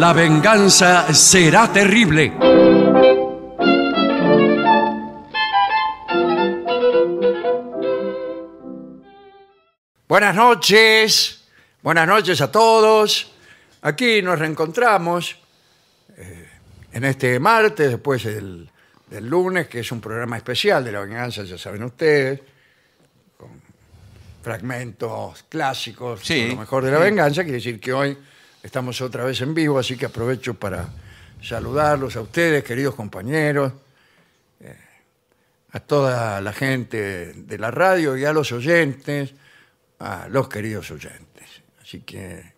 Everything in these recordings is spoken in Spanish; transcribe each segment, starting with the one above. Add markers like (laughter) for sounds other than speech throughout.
la venganza será terrible. Buenas noches, buenas noches a todos. Aquí nos reencontramos eh, en este martes, después del, lunes, que es un programa especial de la venganza, ya saben ustedes, con fragmentos clásicos, Sí. lo mejor de la venganza, quiere decir que hoy Estamos otra vez en vivo, así que aprovecho para saludarlos a ustedes, queridos compañeros, eh, a toda la gente de la radio y a los oyentes, a los queridos oyentes. Así que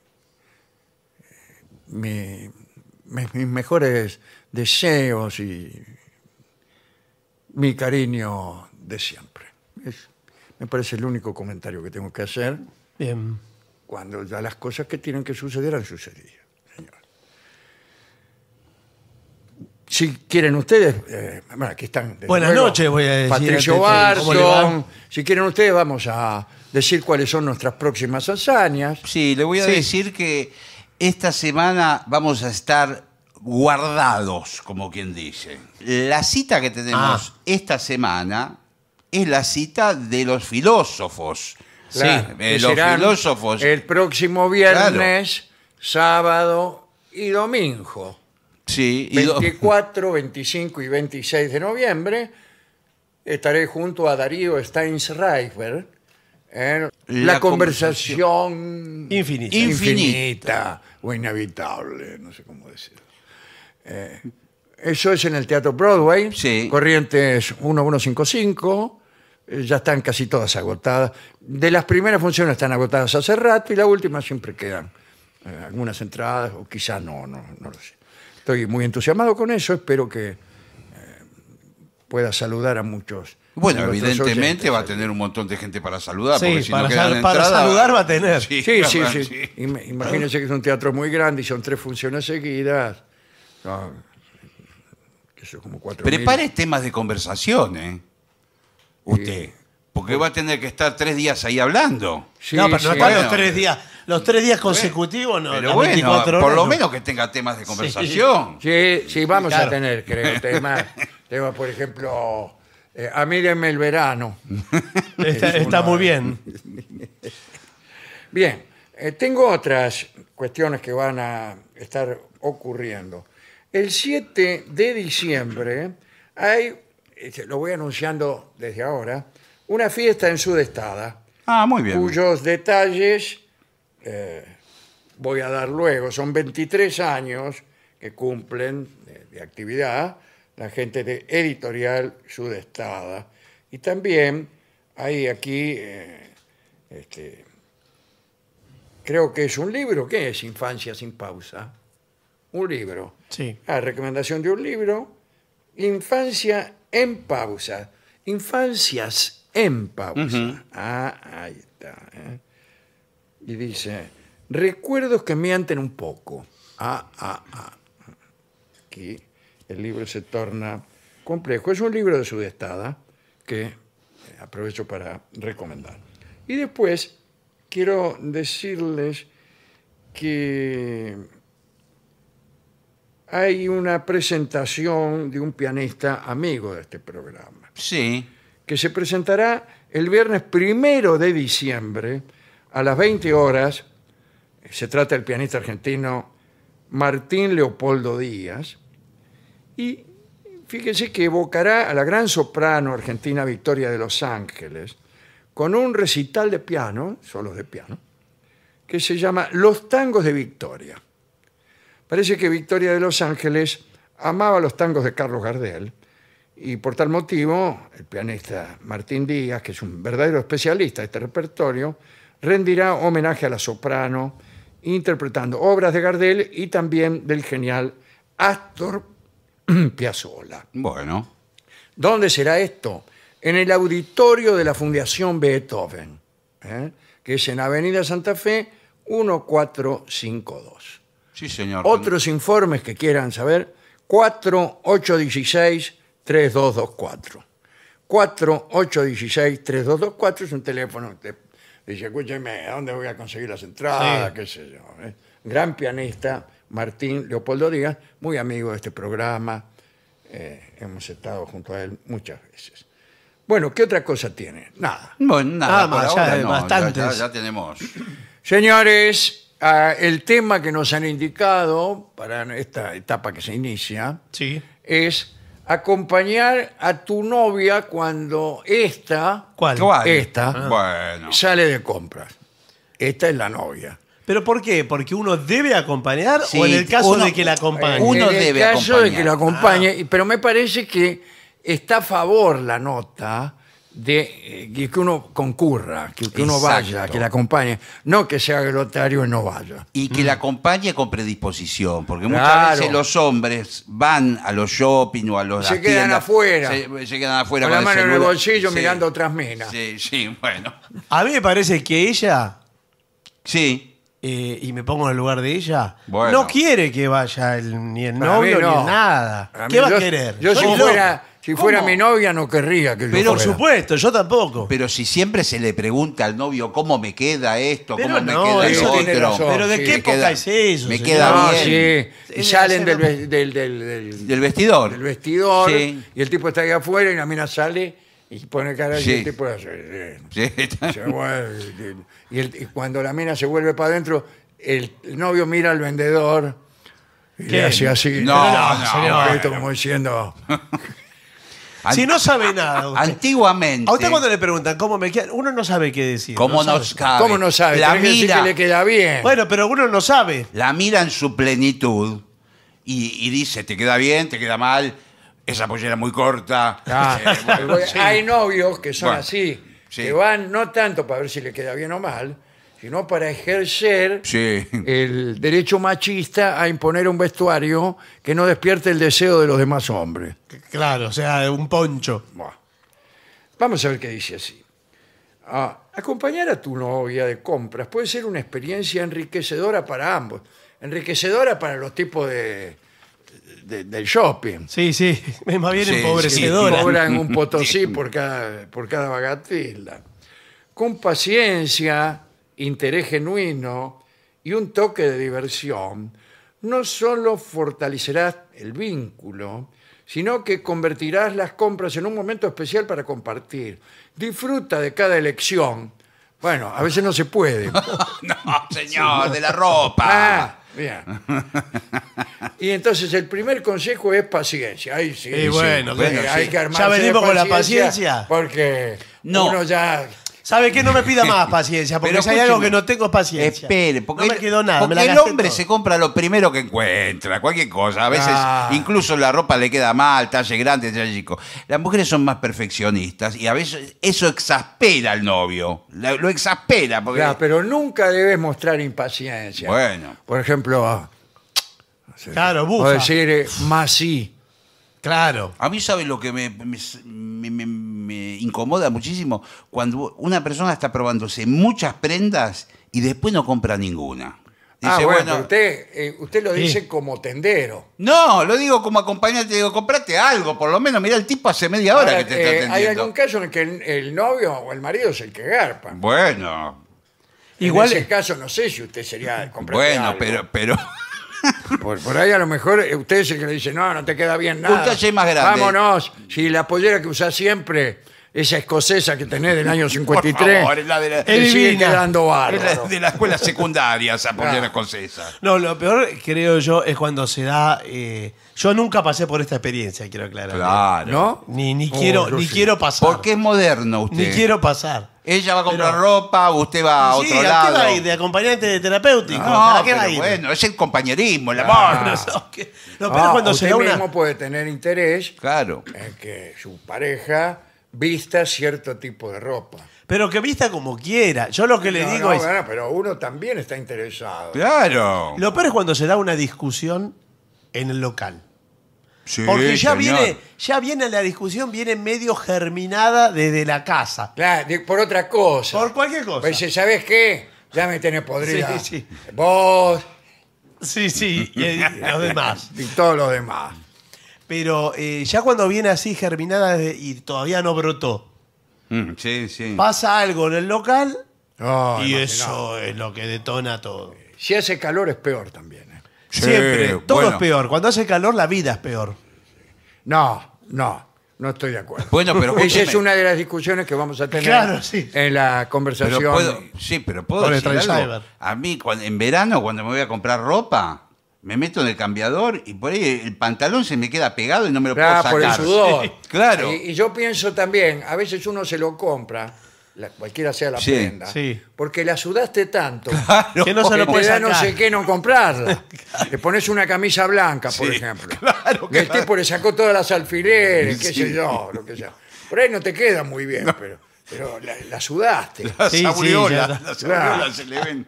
eh, mis mejores deseos y mi cariño de siempre. me parece el único comentario que tengo que hacer. Bien cuando ya las cosas que tienen que suceder han sucedido. Si quieren ustedes, eh, bueno, están. Buenas noches, voy a decir. Patricio Barzo. Si quieren ustedes, vamos a decir cuáles son nuestras próximas hazañas. Sí, le voy a decir que esta semana vamos a estar guardados, como quien dice. La cita que tenemos ah. esta semana es la cita de los filósofos, sí, eh, los filósofos. El próximo viernes, sábado y domingo. Sí, 24, 25 y 26 (laughs) de noviembre estaré junto a Darío Steinsreifer en La, conversación, Infinita. o inevitable, no sé cómo decirlo. Eh, eso es en el Teatro Broadway, Corrientes 1155, eh, ya están casi todas agotadas. De las primeras funciones están agotadas hace rato y la última siempre quedan eh, algunas entradas o quizás no, no, no lo sé. Estoy muy entusiasmado con eso, espero que eh, pueda saludar a muchos. Bueno, evidentemente va a tener un montón de gente para saludar. Sí, para, saludar va a tener. Sí, sí, sí, Imagínense que es un teatro muy grande y son tres funciones seguidas. Prepare temas de conversación, ¿eh? usted. Porque va a tener que estar tres días ahí hablando. no, pero no los tres días. Los tres días consecutivos no. por lo menos que tenga temas de conversación. Sí, sí, vamos a tener, creo, (laughs) temas. temas, por ejemplo, eh, a mí el verano. (laughs) (laughs) Está, muy bien. Bien, eh, tengo otras cuestiones que van a estar ocurriendo. El 7 de diciembre hay eh, lo voy anunciando desde ahora, una fiesta en Sudestada, Ah, muy bien. cuyos detalles eh, voy a dar luego. Son 23 años que cumplen de, actividad la gente de Editorial Sudestada. Y también hay aquí, eh, este, creo que es un libro, ¿qué es Infancia sin pausa? Un libro. Sí. La ah, recomendación de un libro Infancia en pausa. Infancias en pausa. Ah, ahí está. ¿eh? Y dice, recuerdos que mienten un poco. Ah, ah, ah. Aquí el libro se torna complejo. Es un libro de Sudestada que aprovecho para recomendar. Y después quiero decirles que hay una presentación de un pianista amigo de este programa, Sí. que se presentará el viernes primero de diciembre a las 20 horas. Se trata del pianista argentino Martín Leopoldo Díaz. Y fíjense que evocará a la gran soprano argentina Victoria de Los Ángeles con un recital de piano, solos de piano, que se llama Los Tangos de Victoria. Parece que Victoria de Los Ángeles amaba los tangos de Carlos Gardel y por tal motivo el pianista Martín Díaz, que es un verdadero especialista de este repertorio, rendirá homenaje a la soprano interpretando obras de Gardel y también del genial Astor (clears throat) Piazzolla. Bueno. ¿Dónde será esto? En el auditorio de la Fundación Beethoven, ¿eh? que es en Avenida Santa Fe 1452. Sí, señor. Otros informes que quieran saber, 4816-3224. 4816-3224 es un teléfono. que dice, escúcheme, ¿a dónde voy a conseguir las entradas? ¿Qué yo? ¿eh? Gran pianista, Martín Leopoldo Díaz, muy amigo de este programa. Eh, hemos estado junto a él muchas veces. Bueno, ¿qué otra cosa tiene? Nada. Bueno, nada, ya ya tenemos. Señores, Ah, el tema que nos han indicado para esta etapa que se inicia es acompañar a tu novia cuando esta, ah. sale de compras. Esta es la novia. ¿Pero por qué? ¿Porque uno debe acompañar o en el eh, caso de que la acompañe? Uno en el caso de que la acompañe, pero me parece que está a favor la nota de eh, que uno concurra, que, uno vaya, que la acompañe, no que sea glotario y no vaya. Y que la mm. acompañe con predisposición, porque muchas veces los hombres van a los shopping o a los Se quedan afuera. Se, quedan afuera Con la mano en el bolsillo mirando otras minas. Sí, sí, bueno. A mí me parece que ella, Sí, eh, y me pongo en el lugar de ella, Bueno. no quiere que vaya ni el novio ni nada. ¿Qué va a querer? Yo Soy si fuera mi novia no querría que Pero, Por supuesto, yo tampoco. Pero si siempre se le pregunta al novio cómo me queda esto, cómo me queda eso otro. Pero ¿de qué época es eso? Me queda bien. Y salen del, vestidor. del vestidor y el tipo está ahí afuera y la mina sale y pone cara y el tipo hace, y, cuando la mina se vuelve para adentro, el, novio mira al vendedor y le hace así. No, no, Esto como diciendo, si no sabe nada. Antiguamente. A usted cuando le preguntan cómo me queda, uno no sabe qué decir. ¿Cómo no sabe. ¿Cómo no sabe? La le queda bien. Bueno, pero uno no sabe. la mira en su plenitud y, dice, te queda bien, te queda mal, esa pollera muy corta. Ah, eh, (laughs) hay novios que son así, que van no tanto para ver si le queda bien o mal, sino para ejercer el derecho machista a imponer un vestuario que no despierte el deseo de los demás hombres. Claro, o sea, un poncho. Vamos a ver qué dice así. Ah, acompañar a tu novia de compras puede ser una experiencia enriquecedora para ambos. Enriquecedora para los tipos de, del shopping. Sí, sí, más bien un (laughs) potosí por cada, por cada Con paciencia interés genuino y un toque de diversión, no solo fortalecerás el vínculo, sino que convertirás las compras en un momento especial para compartir. Disfruta de cada elección. Bueno, a veces no se puede. (laughs) no, señor, de la ropa. Ah, bien. Y entonces el primer consejo es paciencia. Ahí sí. Y bueno, ya venimos con la paciencia. Porque no. uno ya ¿Sabe qué? No me pida más (laughs) paciencia, porque Pero hay algo que no tengo paciencia. Espere, porque, no me quedó nada, el hombre se compra lo primero que encuentra, cualquier cosa. A veces ah. incluso la ropa le queda mal, talle grande, talle chico. Las mujeres son más perfeccionistas y a veces eso exaspera al novio. Lo exaspera. Porque... Claro, pero nunca debes mostrar impaciencia. Bueno. Por ejemplo, claro, o decir, eh, más sí. Claro. A mí, sabe lo que me, incomoda muchísimo? Cuando una persona está probándose muchas prendas y después no compra ninguna. Ah, dice, bueno, usted, eh, usted lo dice como tendero. No, lo digo como acompañante, digo, comprate algo, por lo menos, mira el tipo hace media hora que te está eh, atendiendo. Hay algún caso en el que el, novio o el marido es el que garpa. Bueno. En ese caso no sé si usted sería comprador. Bueno, pero pero pues por, ahí a lo mejor eh, usted es el que le dice, no, no te queda bien nada. Usted es más grande. Vámonos, si la pollera que usás siempre, esa escocesa que tenés del año 53, (laughs) es la de la, de la escuela secundaria, esa pollera escocesa. No, lo peor, creo yo, es cuando se da. Eh, yo nunca pasé por esta experiencia, quiero aclarar. ¿eh? Claro. ¿No? Ni, ni, quiero, oh, ni quiero pasar. Porque es moderno usted. Ni quiero pasar. Ella va a comprar ropa, usted va a otro lado. qué lado. va ¿De acompañante de terapéutico? No, bueno, es el compañerismo, el amor. puede tener interés Claro. en que su pareja vista cierto tipo de ropa. Pero que vista como quiera. Yo lo que le digo es... bueno, pero uno también está interesado. Claro. Lo peor es cuando se da una discusión en el local. Porque ya viene, ya viene la discusión, viene medio germinada desde la casa. Claro, por otra cosa. Por cualquier cosa. Pues ¿sabes qué? Ya me tenés podrida. Sí, sí. Vos Sí, sí, y, los demás. (laughs) y todos los demás. Pero eh, ya cuando viene así germinada y todavía no brotó, mm, Sí, sí. pasa algo en el local y eso es lo que detona todo. Si hace calor es peor también. Siempre. Todo es peor. Cuando hace calor, la vida es peor. No, no, no estoy de acuerdo. Bueno, pero Esa es una de las discusiones que vamos a tener en la conversación. sí, pero puedo A mí, en verano, cuando me voy a comprar ropa, me meto en el cambiador y por ahí el pantalón se me queda pegado y no me lo ah, puedo Claro, sacar. por el sudor. (laughs) Claro. y yo pienso también, a veces uno se lo compra cualquiera sea la prenda, porque la sudaste tanto (laughs) Que no se lo no sé qué no comprarla. (laughs) Le pones una camisa blanca, por ejemplo. claro, el tipo le sacó todas las alfileres, qué sé yo, lo que sea. Por ahí no te queda muy bien, pero, la, sudaste. Sí, se le ven.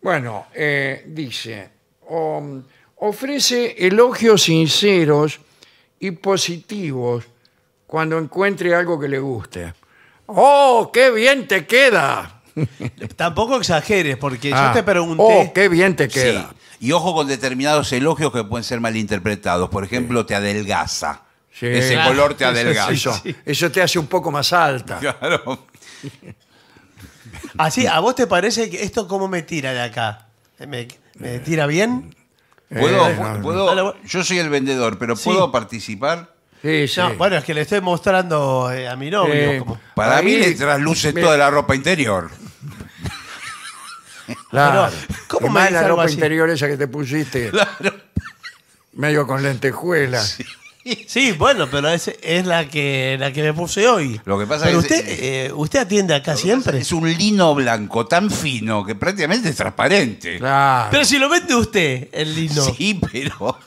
Bueno, eh, dice, ofrece elogios sinceros y positivos cuando encuentre algo que le guste. ¡Oh, qué bien te queda! (laughs) Tampoco exageres, porque yo ah. te pregunté. ¡Oh, qué bien te queda! Y ojo con determinados elogios que pueden ser malinterpretados. Por ejemplo, te adelgaza. Ese color te adelgaza. Eso, te hace un poco más alta. Claro. Así, ¿a vos te parece que esto cómo me tira de acá? ¿Me, tira bien? ¿Puedo, eh, Yo soy el vendedor, pero ¿puedo participar? bueno, es que le estoy mostrando eh, a mi novio. Eh, Para mí le trasluce toda la ropa interior. (laughs) Claro. ¿cómo me la ropa interior esa que te pusiste, Claro. (laughs) medio con lentejuelas. Sí, bueno, pero es, la que la que me puse hoy. Lo que pasa es- usted, eh, usted atiende acá siempre. Es un lino blanco tan fino que prácticamente es transparente. Claro. Pero si lo vende usted, el lino. Sí, pero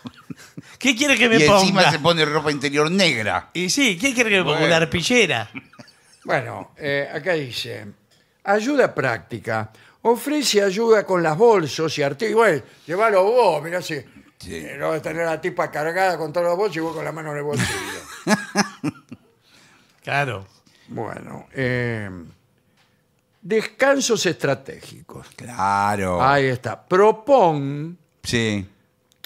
¿Qué quiere que me ponga? y encima se pone ropa interior negra. Y sí, ¿qué quiere que me ponga? Una arpillera. (laughs) Bueno, eh, acá dice, ayuda práctica. Ofrece ayuda con las bolsos y artículos. Lleva llévalo vos, mirá si no eh, vas a tener la tipa cargada con todos los bolsos y vos con la mano en el bolsillo. (laughs) Claro. Bueno, eh, descansos estratégicos. Claro. Ahí está. Propón Sí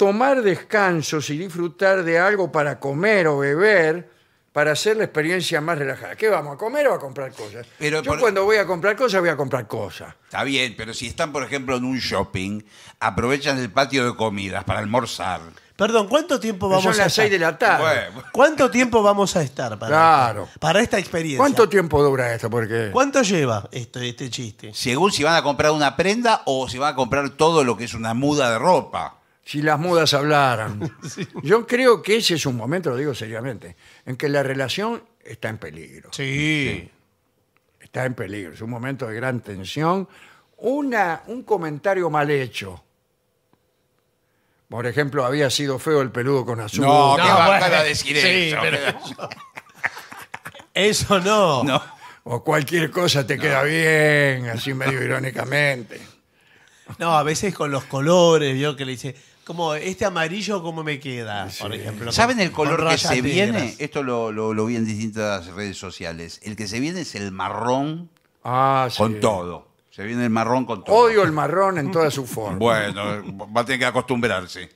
tomar descansos y disfrutar de algo para comer o beber para hacer la experiencia más relajada. ¿Qué vamos a comer o a comprar cosas? Yo cuando voy a comprar cosas voy a comprar cosas. Está bien, pero si están, por ejemplo, en un shopping, aprovechan el patio de comidas para almorzar. Perdón, ¿cuánto tiempo vamos a Son a las seis 6 de la tarde. ¿Cuánto tiempo vamos a estar para, esta experiencia? ¿Cuánto tiempo dura esto? Porque ¿Cuánto lleva esto, este chiste? según si van a comprar una prenda o si van a comprar todo lo que es una muda de ropa si las mudas hablaran. (laughs) Yo creo que ese es un momento, lo digo seriamente, en que la relación está en peligro. Sí. Está en peligro, es un momento de gran tensión. Una, un comentario mal hecho. Por ejemplo, había sido feo el peludo con azul. No, que decir eso. no. O cualquier cosa te queda bien, así medio (laughs) irónicamente. No, a veces con los colores, yo que le dice, como este amarillo ¿cómo me queda, ¿Saben el color que se viene? Esto lo, vi en distintas redes sociales. El que se viene es el marrón ah, con todo. Se viene el marrón con todo. Odio el marrón en toda su forma. bueno, va a tener que acostumbrarse.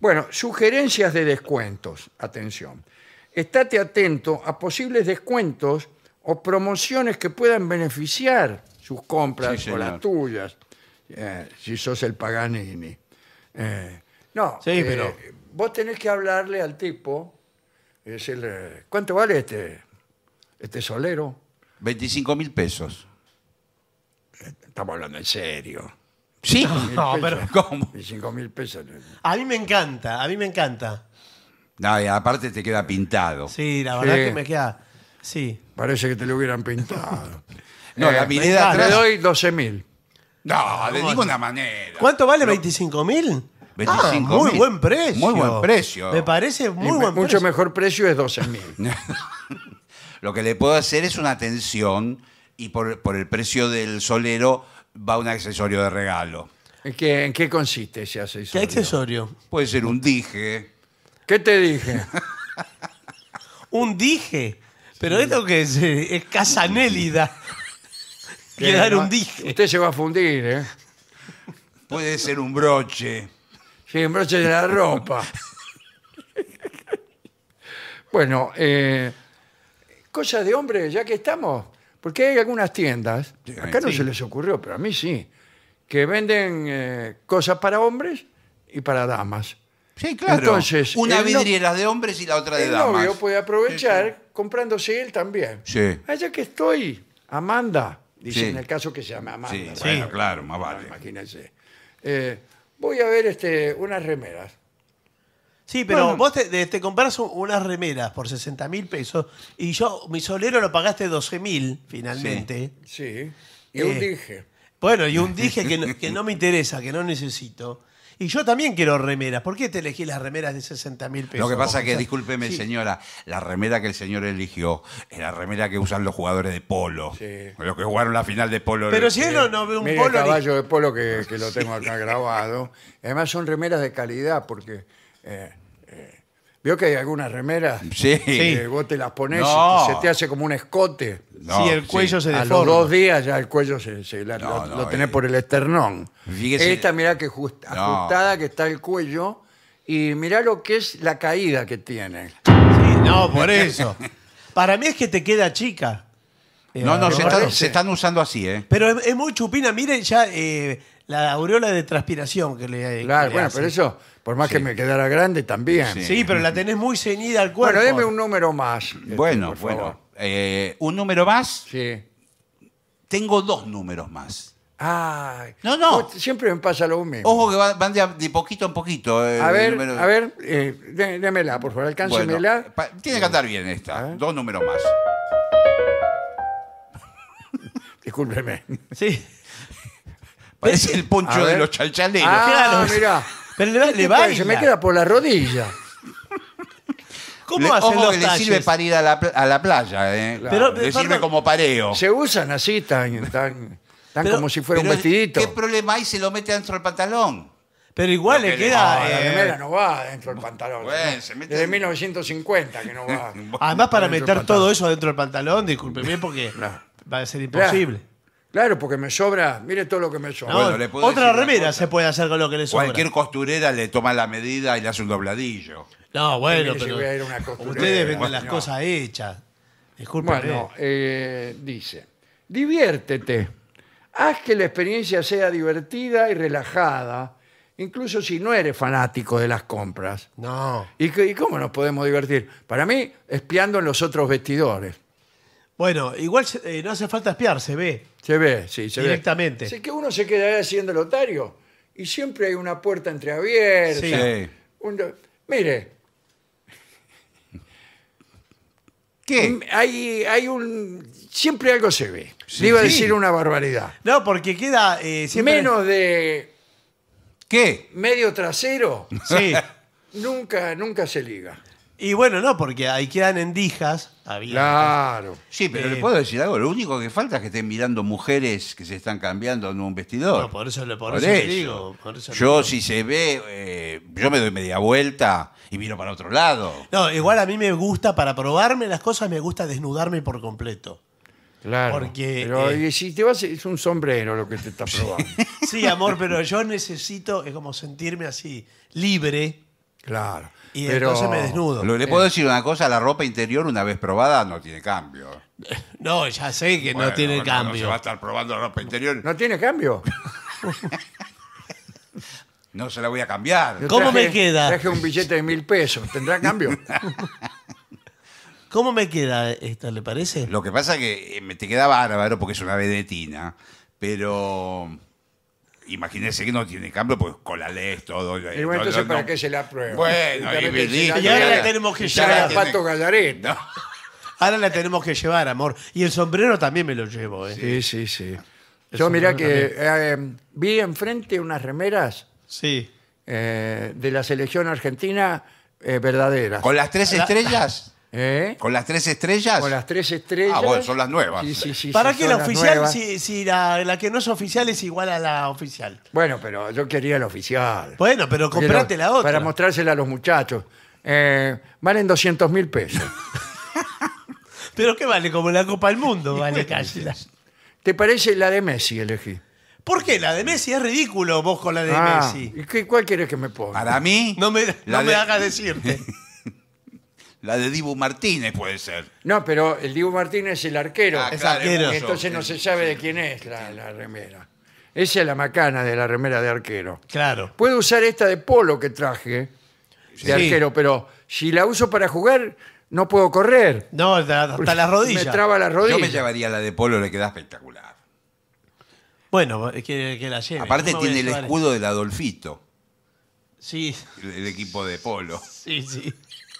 Bueno, sugerencias de descuentos. Atención. Estate atento a posibles descuentos o promociones que puedan beneficiar sus compras o las tuyas, eh, si sos el Paganini. Eh, no, eh, pero- vos tenés que hablarle al tipo y decirle, ¿cuánto vale este, este solero? 25 mil pesos. Estamos hablando en serio. ¿Sí? (laughs) No, pero- ¿Cómo? 25 mil pesos. A mí me encanta, a mí me encanta. No, y aparte te queda pintado. Sí, la verdad que me queda. Sí. Parece que te lo hubieran pintado. (laughs) No, la eh, Le doy 12 mil. No, de una manera. ¿Cuánto vale? ¿25 mil? Ah, muy buen precio. Muy buen precio. Me parece muy buen mucho precio. Mucho mejor precio es 12.000. (laughs) Lo que le puedo hacer es una atención y por, el precio del solero va un accesorio de regalo. ¿En qué, qué consiste ese accesorio? ¿Qué accesorio? Puede ser un dije. ¿Qué te dije? (laughs) un dije. Pero esto que es, casanélida. casa (laughs) nélida. Quedar un dije. Usted se va a fundir, ¿eh? Puede ser un broche broche de la ropa. bueno, eh, cosas de hombres, ya que estamos, porque hay algunas tiendas, acá no se les ocurrió, pero a mí sí, que venden eh, cosas para hombres y para damas. Sí, claro. Entonces, una vidriera de hombres y la otra de damas. El novio puede aprovechar comprándose él también. Sí. Allá ah, que estoy, Amanda, dice en el caso que se llama Amanda. Sí, bueno, claro, más vale. Imagínense. Eh, voy a ver este, unas remeras. Sí, pero vos te, compras unas remeras por 60 mil pesos y yo, mi solero lo pagaste 12 mil finalmente. Sí. Y eh, un dije. Bueno, y un dije que (laughs) que no me interesa, que no necesito. Y yo también quiero remeras. ¿Por qué te elegí las remeras de 60 mil pesos? Lo que pasa es que, discúlpeme, señora, la remera que el señor eligió es la remera que usan los jugadores de polo. Sí. Los que jugaron la final de polo. Pero si él no, un polo. El caballo de polo que, lo (laughs) tengo acá grabado. Además, son remeras de calidad porque. Eh, Veo que hay algunas remeras Sí. que vos te las pones y se te hace como un escote. sí, el cuello se A los dos días ya el cuello lo, eh. tenés por el esternón. Fíjese. Esta mira que ajustada que está el cuello y mira lo que es la caída que tiene. Sí, no, por eso. Para mí es que te queda chica. No, no, eh, se, están usando así, ¿eh? Pero es, muy chupina. Miren ya eh, la aureola de transpiración que le Claro, bueno, pero eso, por más que me quedara grande, también. Sí. pero la tenés muy ceñida al cuerpo. Bueno, deme un número más. Este, bueno, bueno. Eh, ¿Un número más? Sí. Tengo dos números más. Ah, no, no. Siempre me pasa lo mismo. Ojo que van, de, poquito en poquito. Eh, a ver, a eh, ver, démela, por favor, alcáncemela. tiene que andar bien esta. Dos números más. (laughs) Discúlpeme. Sí. Parece el poncho de los chalchaleros. Ah, mira. Pero le, Se me queda por la rodilla. ¿Cómo hacen que le sirve para ir a la, a la playa, eh. le sirve como pareo. Se usan así, tan, tan, tan como si fuera un vestidito. ¿Qué problema hay si lo mete dentro del pantalón? Pero igual le queda... Eh, la no va dentro del pantalón. Desde 1950 que no va. (laughs) Además, para meter todo eso dentro del pantalón, discúlpeme, porque va a ser imposible. Claro, porque me sobra, mire todo lo que me sobra. otra remera se puede hacer con lo que le sobra. Cualquier costurera le toma la medida y le hace un dobladillo. No, bueno, pero ustedes venden las cosas hechas. Disculpen. Eh, dice, diviértete, haz que la experiencia sea divertida y relajada, incluso si no eres fanático de las compras. No. ¿Y, cómo nos podemos divertir? Para mí, espiando en los otros vestidores. Bueno, igual eh, no hace falta espiar, se ve. Se ve, sí, se directamente. ve. Así que uno se queda haciendo el otario y siempre hay una puerta entreabierta. Sí. mire, ¿Qué? Mm, hay, hay un. Siempre algo se ve. Le iba a decir una barbaridad. No, porque queda eh, Menos de ¿Qué? medio trasero, Sí. (laughs) nunca, nunca se liga. Y bueno, no, porque ahí quedan endijas. Claro. Sí, pero eh, le puedo decir algo. Lo único que falta es que estén mirando mujeres que se están cambiando en un vestidor. No, por eso le- por eso digo, yo, si se ve, eh, yo me doy media vuelta y miro para otro lado. No, igual a mí me gusta, para probarme las cosas, me gusta desnudarme por completo. Claro. Porque, Pero eh, si te vas, es un sombrero lo que te está probando. Sí, amor, pero yo necesito, es como sentirme así, libre. Claro. Y entonces me desnudo. le puedo decir una cosa, la ropa interior una vez probada no tiene cambio. (laughs) No, ya sé que no tiene cambio No se va a estar probando la ropa interior. No, tiene cambio? (laughs) No se la voy a cambiar. ¿Cómo me queda? Traje un billete de mil pesos. ¿Tendrá cambio? (laughs) ¿Cómo me queda esta, le parece? Lo que pasa es que eh, me te queda bárbaro porque es una vedetina, pero Imagínese que no tiene cambio, pues con la ley, todo. Y bueno, entonces, ¿para qué se la prueba? Bueno, y, ahora la tenemos que llevar. a Pato Ahora la tenemos que llevar, amor. Y el sombrero también me lo llevo. ¿eh? Sí, sí, sí. Yo mira que eh, vi enfrente unas remeras sí. Eh, de la selección argentina eh, verdaderas. ¿Con las tres estrellas? (laughs) ¿Eh? ¿Con las tres estrellas? Con las tres estrellas. Ah, bueno, son las nuevas. ¿Para qué la oficial si, la, que no es oficial es igual a la oficial? Bueno, pero yo quería la oficial. Bueno, pero comprate la otra. Para mostrársela a los muchachos. Eh, valen 200 mil pesos. (laughs) ¿Pero qué vale? Como la Copa del Mundo vale casi. ¿Te parece la de Messi elegí? ¿Por qué? La de Messi es ridículo vos con la de ah, Messi. ¿y cuál quieres que me ponga? Para mí, No me, no hagas decirte. (laughs) La de Dibu Martínez puede ser. No, pero el Dibu Martínez es el arquero. Ah, entonces no se sabe de quién es la, remera. Esa es la macana de la remera de arquero. Claro. Puedo usar esta de polo que traje de arquero, pero si la uso para jugar, no puedo correr. No, hasta, las (laughs) rodillas. Me traba las Yo me llevaría la de Polo, le queda espectacular. Bueno, que, la lleve. Aparte tiene el escudo del Adolfito, Sí, el equipo de Polo. sí, sí.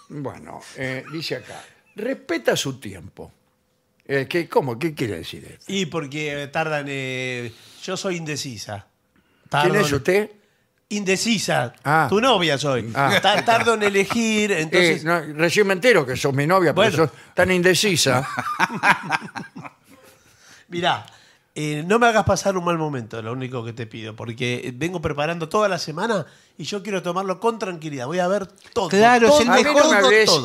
Bueno, eh, dice acá, respeta su tiempo. Eh, ¿qué, ¿Cómo? ¿Qué quiere decir esto? Y porque tardan. Eh, yo soy indecisa. ¿Quién es usted? Indecisa. Ah. Tu novia soy. Ah. Tardo en elegir, entonces. recién me entero que sos mi novia, pero tan indecisa. (laughs) Mirá, eh, no me hagas pasar un mal momento, lo único que te pido, porque vengo preparando toda la semana y yo quiero tomarlo con tranquilidad. Voy a ver todo. Claro, es el mejor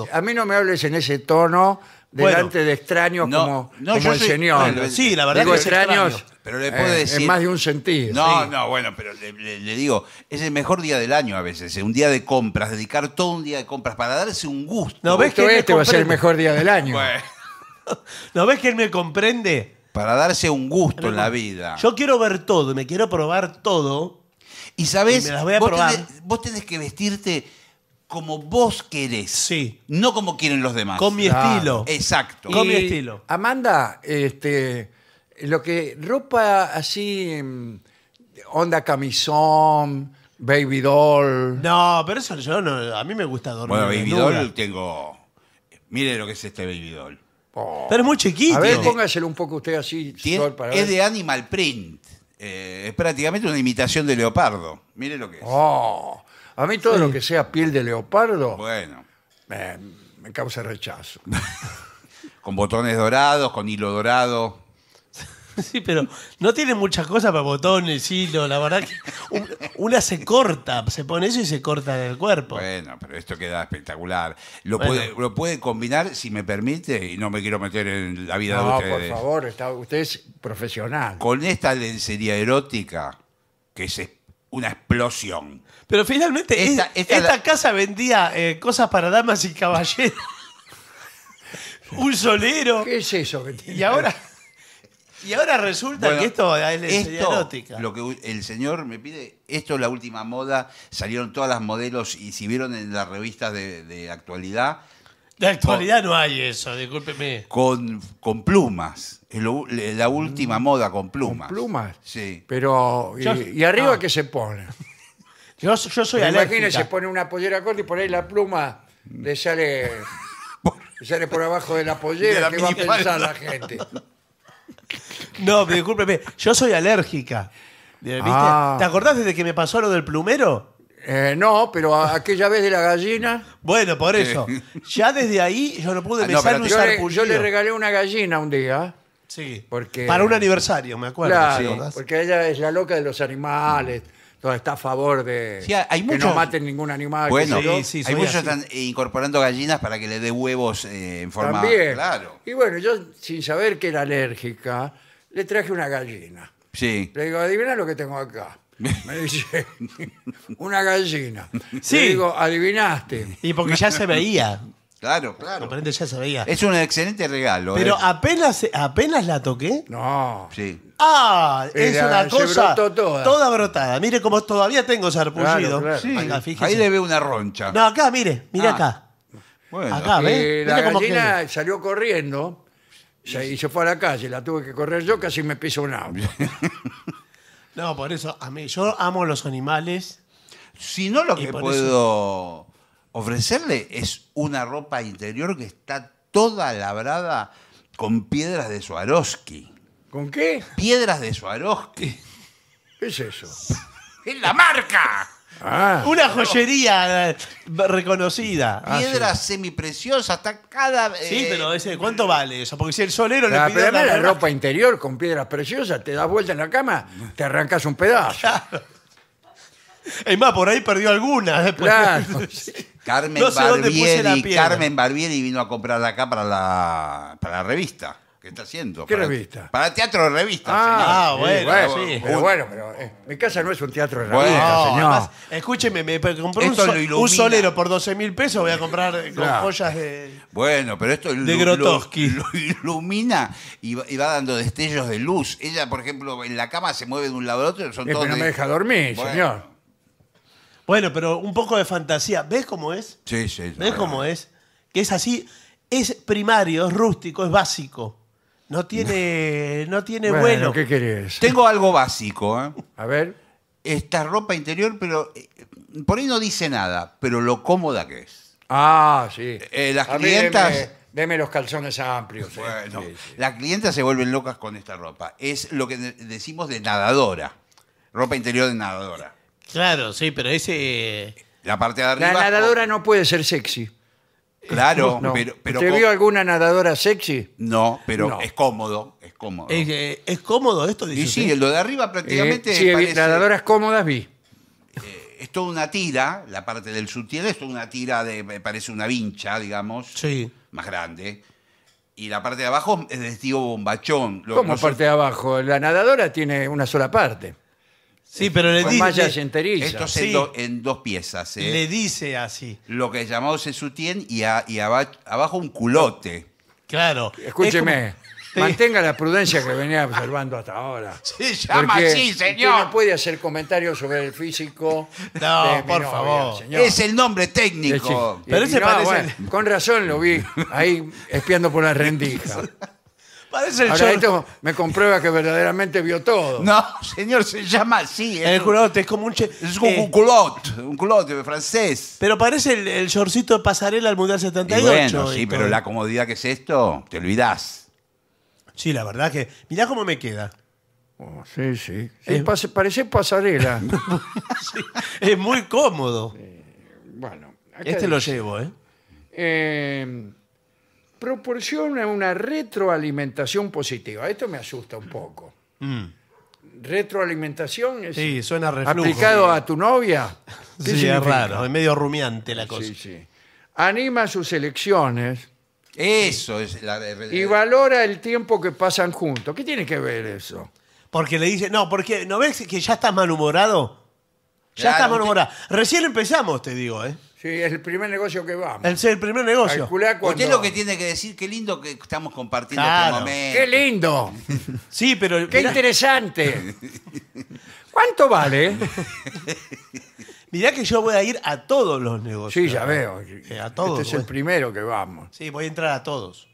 A mí no me hables en ese tono delante de extraños como, el señor. sí, la verdad Extraño, pero le eh, decir. En más de un sentido. No, no, bueno, pero le, digo, es el mejor día del año a veces, eh, un día de compras, dedicar todo un día de compras para darse un gusto. ¿No ves que este va a ser el mejor día del año? (laughs) ¿No ves que él me comprende? Para darse un gusto en la vida. Yo quiero ver todo, me quiero probar todo. Y sabes, vos, probar. Tenés, que vestirte como vos querés. Sí. No como quieren los demás. Con mi estilo. Exacto. Con mi estilo. Amanda, este, lo que ropa así, mm, onda camisón, baby doll. No, pero eso yo no, a mí me gusta dormir. Bueno, baby doll tengo. Mire lo que es este baby doll. Pero es muy chiquito. A ver, póngaselo un poco usted así, Sol, para es de Animal Print. Eh, es prácticamente una imitación de leopardo. Mire lo que es. Oh, a mí todo lo que sea piel de leopardo Bueno, me causa rechazo. (laughs) con botones dorados, con hilo dorado. (laughs) Sí, pero no tiene muchas cosas para botones, hilo, la verdad que una se corta, se pone eso y se corta del cuerpo. Bueno, pero esto queda espectacular. Lo, puede, lo combinar, si me permite, y no me quiero meter en la vida de No, por favor, usted es profesional. Con esta lencería erótica, que es una explosión. Pero finalmente esta, casa vendía eh, cosas para damas y caballeros. (laughs) un solero. ¿Qué es eso que tiene? Y ahora y ahora resulta que esto es esto, Lo que el señor me pide, esto es la última moda, salieron todas las modelos y si vieron en las revistas de, actualidad. De actualidad no hay eso, discúlpeme. Con, con plumas. Es la última mm. moda con plumas. plumas? Sí. Pero, ¿y, arriba qué se pone? (laughs) Yo, yo soy Imagínese, pone una pollera corta y por ahí la pluma le sale, (laughs) por abajo de la pollera. ¿Qué va a pensar la gente? No, discúlpeme, yo soy alérgica. Eh, ah. ¿Te acordás desde que me pasó lo del plumero? Eh, no, pero aquella vez de la gallina. Bueno, por eso. Ya desde ahí yo no pude empezar ah, Yo le, regalé una gallina un día. Sí. Porque- Para un aniversario, me acuerdo. porque ella es la loca de los animales. todo está a favor de hay- muchos. que no maten ningún animal. Bueno, sí, hay muchos están incorporando gallinas para que le dé huevos eh, en forma. También. Claro. Y bueno, yo sin saber que era alérgica, le traje una gallina. Sí. Le digo, adivina lo que tengo acá. (laughs) Me dice, (laughs) una gallina. Sí. Le digo, adivinaste. Y porque ya se veía. Claro, claro. Aparentemente ya se veía. Es un excelente regalo. Pero eh. apenas, apenas la toqué. No. Sí. Ah, es una cosa. toda. brotada. Mire cómo todavía tengo sarpullido. Ahí le veo una roncha. No, acá, mire, mire ah. acá. Bueno. Acá, ¿ves? Eh, la gallina salió corriendo y se fue a la calle, la tuve que correr yo, casi me piso un auto. (laughs) No, por eso, a mí, yo amo los animales. Si no, lo que puedo ofrecerle es una ropa interior que está toda labrada con piedras de Swarovski. ¿Con qué? Piedras de Swarovski. ¿Qué es eso? (laughs) ¡Es la marca! Ah. Una joyería eh, reconocida. Ah, piedras semipreciosas, hasta cada. Eh, sí, pero ¿cuánto vale eso? Porque si el solero le pide. la, ropa interior con piedras preciosas, te das vuelta en la cama, te arrancas un pedazo. Es más, por ahí perdió alguna. Eh, claro. (laughs) Carmen, Barbieri, Carmen Barbieri vino a comprarla acá para la, para la revista. ¿Qué está haciendo. ¿Qué revista? Para teatro revista. Ah, señor. ah bueno, bueno, pero en eh, mi casa no es un teatro de revista, señor. escúcheme, me compró un, un solero por 12 mil pesos. Voy a comprar eh, con joyas de. Bueno, pero esto lo ilumina y va, dando destellos de luz. Ella, por ejemplo, en la cama se mueve de un lado al otro. Son eh, todos no me deja dormir, señor. Bueno, pero un poco de fantasía. ¿Ves cómo es? Sí, sí. ¿Ves cómo es? Que es así. Es primario, es rústico, es básico. No tiene, no tiene Bueno, ¿qué querés? Tengo algo básico. ¿eh? A ver, Esta ropa interior, pero eh, por ahí no dice nada, pero lo cómoda que es. ah, sí. Eh, las clientas- deme- los calzones amplios. Bueno, las clientas se vuelven locas con esta ropa. Es lo que decimos de nadadora. Ropa interior de nadadora. Claro, sí, pero ese. La parte de arriba. La nadadora no puede ser sexy. Claro, pero... ¿Te vio alguna nadadora sexy? No, pero es cómodo, es cómodo. Es, eh, cómodo esto, dice y sí, el lo de arriba prácticamente eh, sí, nadadoras cómodas vi. Eh, es toda una tira, la parte del sutil es toda una tira de, parece una vincha, digamos, Sí. más grande. Y la parte de abajo es de estilo bombachón. ¿Cómo parte de abajo? La nadadora tiene una sola parte. Sí, pero le dice. Esto es en, en dos piezas. ¿eh? Le dice así. Lo que llamamos es sutien y, y abajo un culote. Claro. Escúcheme, (laughs) mantenga la prudencia que venía observando hasta ahora. Sí, (laughs) llama no puede hacer comentarios sobre el físico. No, por favor. Es el nombre técnico. Pero ese parece- con razón lo vi ahí espiando por la rendija. (laughs) Parece el esto me comprueba que verdaderamente vio todo. No, señor, se llama así. ¿eh? El culote es como un... che- eh. un, culote un francés. pero parece el, chorcito shortcito de pasarela al Mundial Y bueno, sí, pero la comodidad que es esto, te olvidás. Sí, la verdad que... Mirá cómo me queda. Oh, sí, sí. parece pasarela. (laughs) es muy cómodo. bueno. Este lo llevo, ¿eh? eh, proporciona una retroalimentación positiva. Esto me asusta un poco. Mm. Retroalimentación Sí, suena a aplicado a tu novia. (laughs) Sí, es raro, es medio rumiante la cosa. Sí, sí. Anima sus elecciones Eso es la y valora el tiempo que pasan juntos. ¿Qué tiene que ver eso? Porque le dice, no, porque ¿no ves que ya estás malhumorado? Ya estás malhumorado. Recién empezamos, te digo, ¿eh? Sí, es el primer negocio que vamos. Es el primer negocio. Usted lo que tiene que decir, qué lindo que estamos compartiendo este momento. ¡Qué lindo! (laughs) Sí, pero ¡Qué interesante! (laughs) ¿Cuánto vale? (laughs) mirá que yo voy a ir a todos los negocios. Sí, ya veo. Eh, a todos, Este es el primero que vamos. Sí, voy a entrar a todos.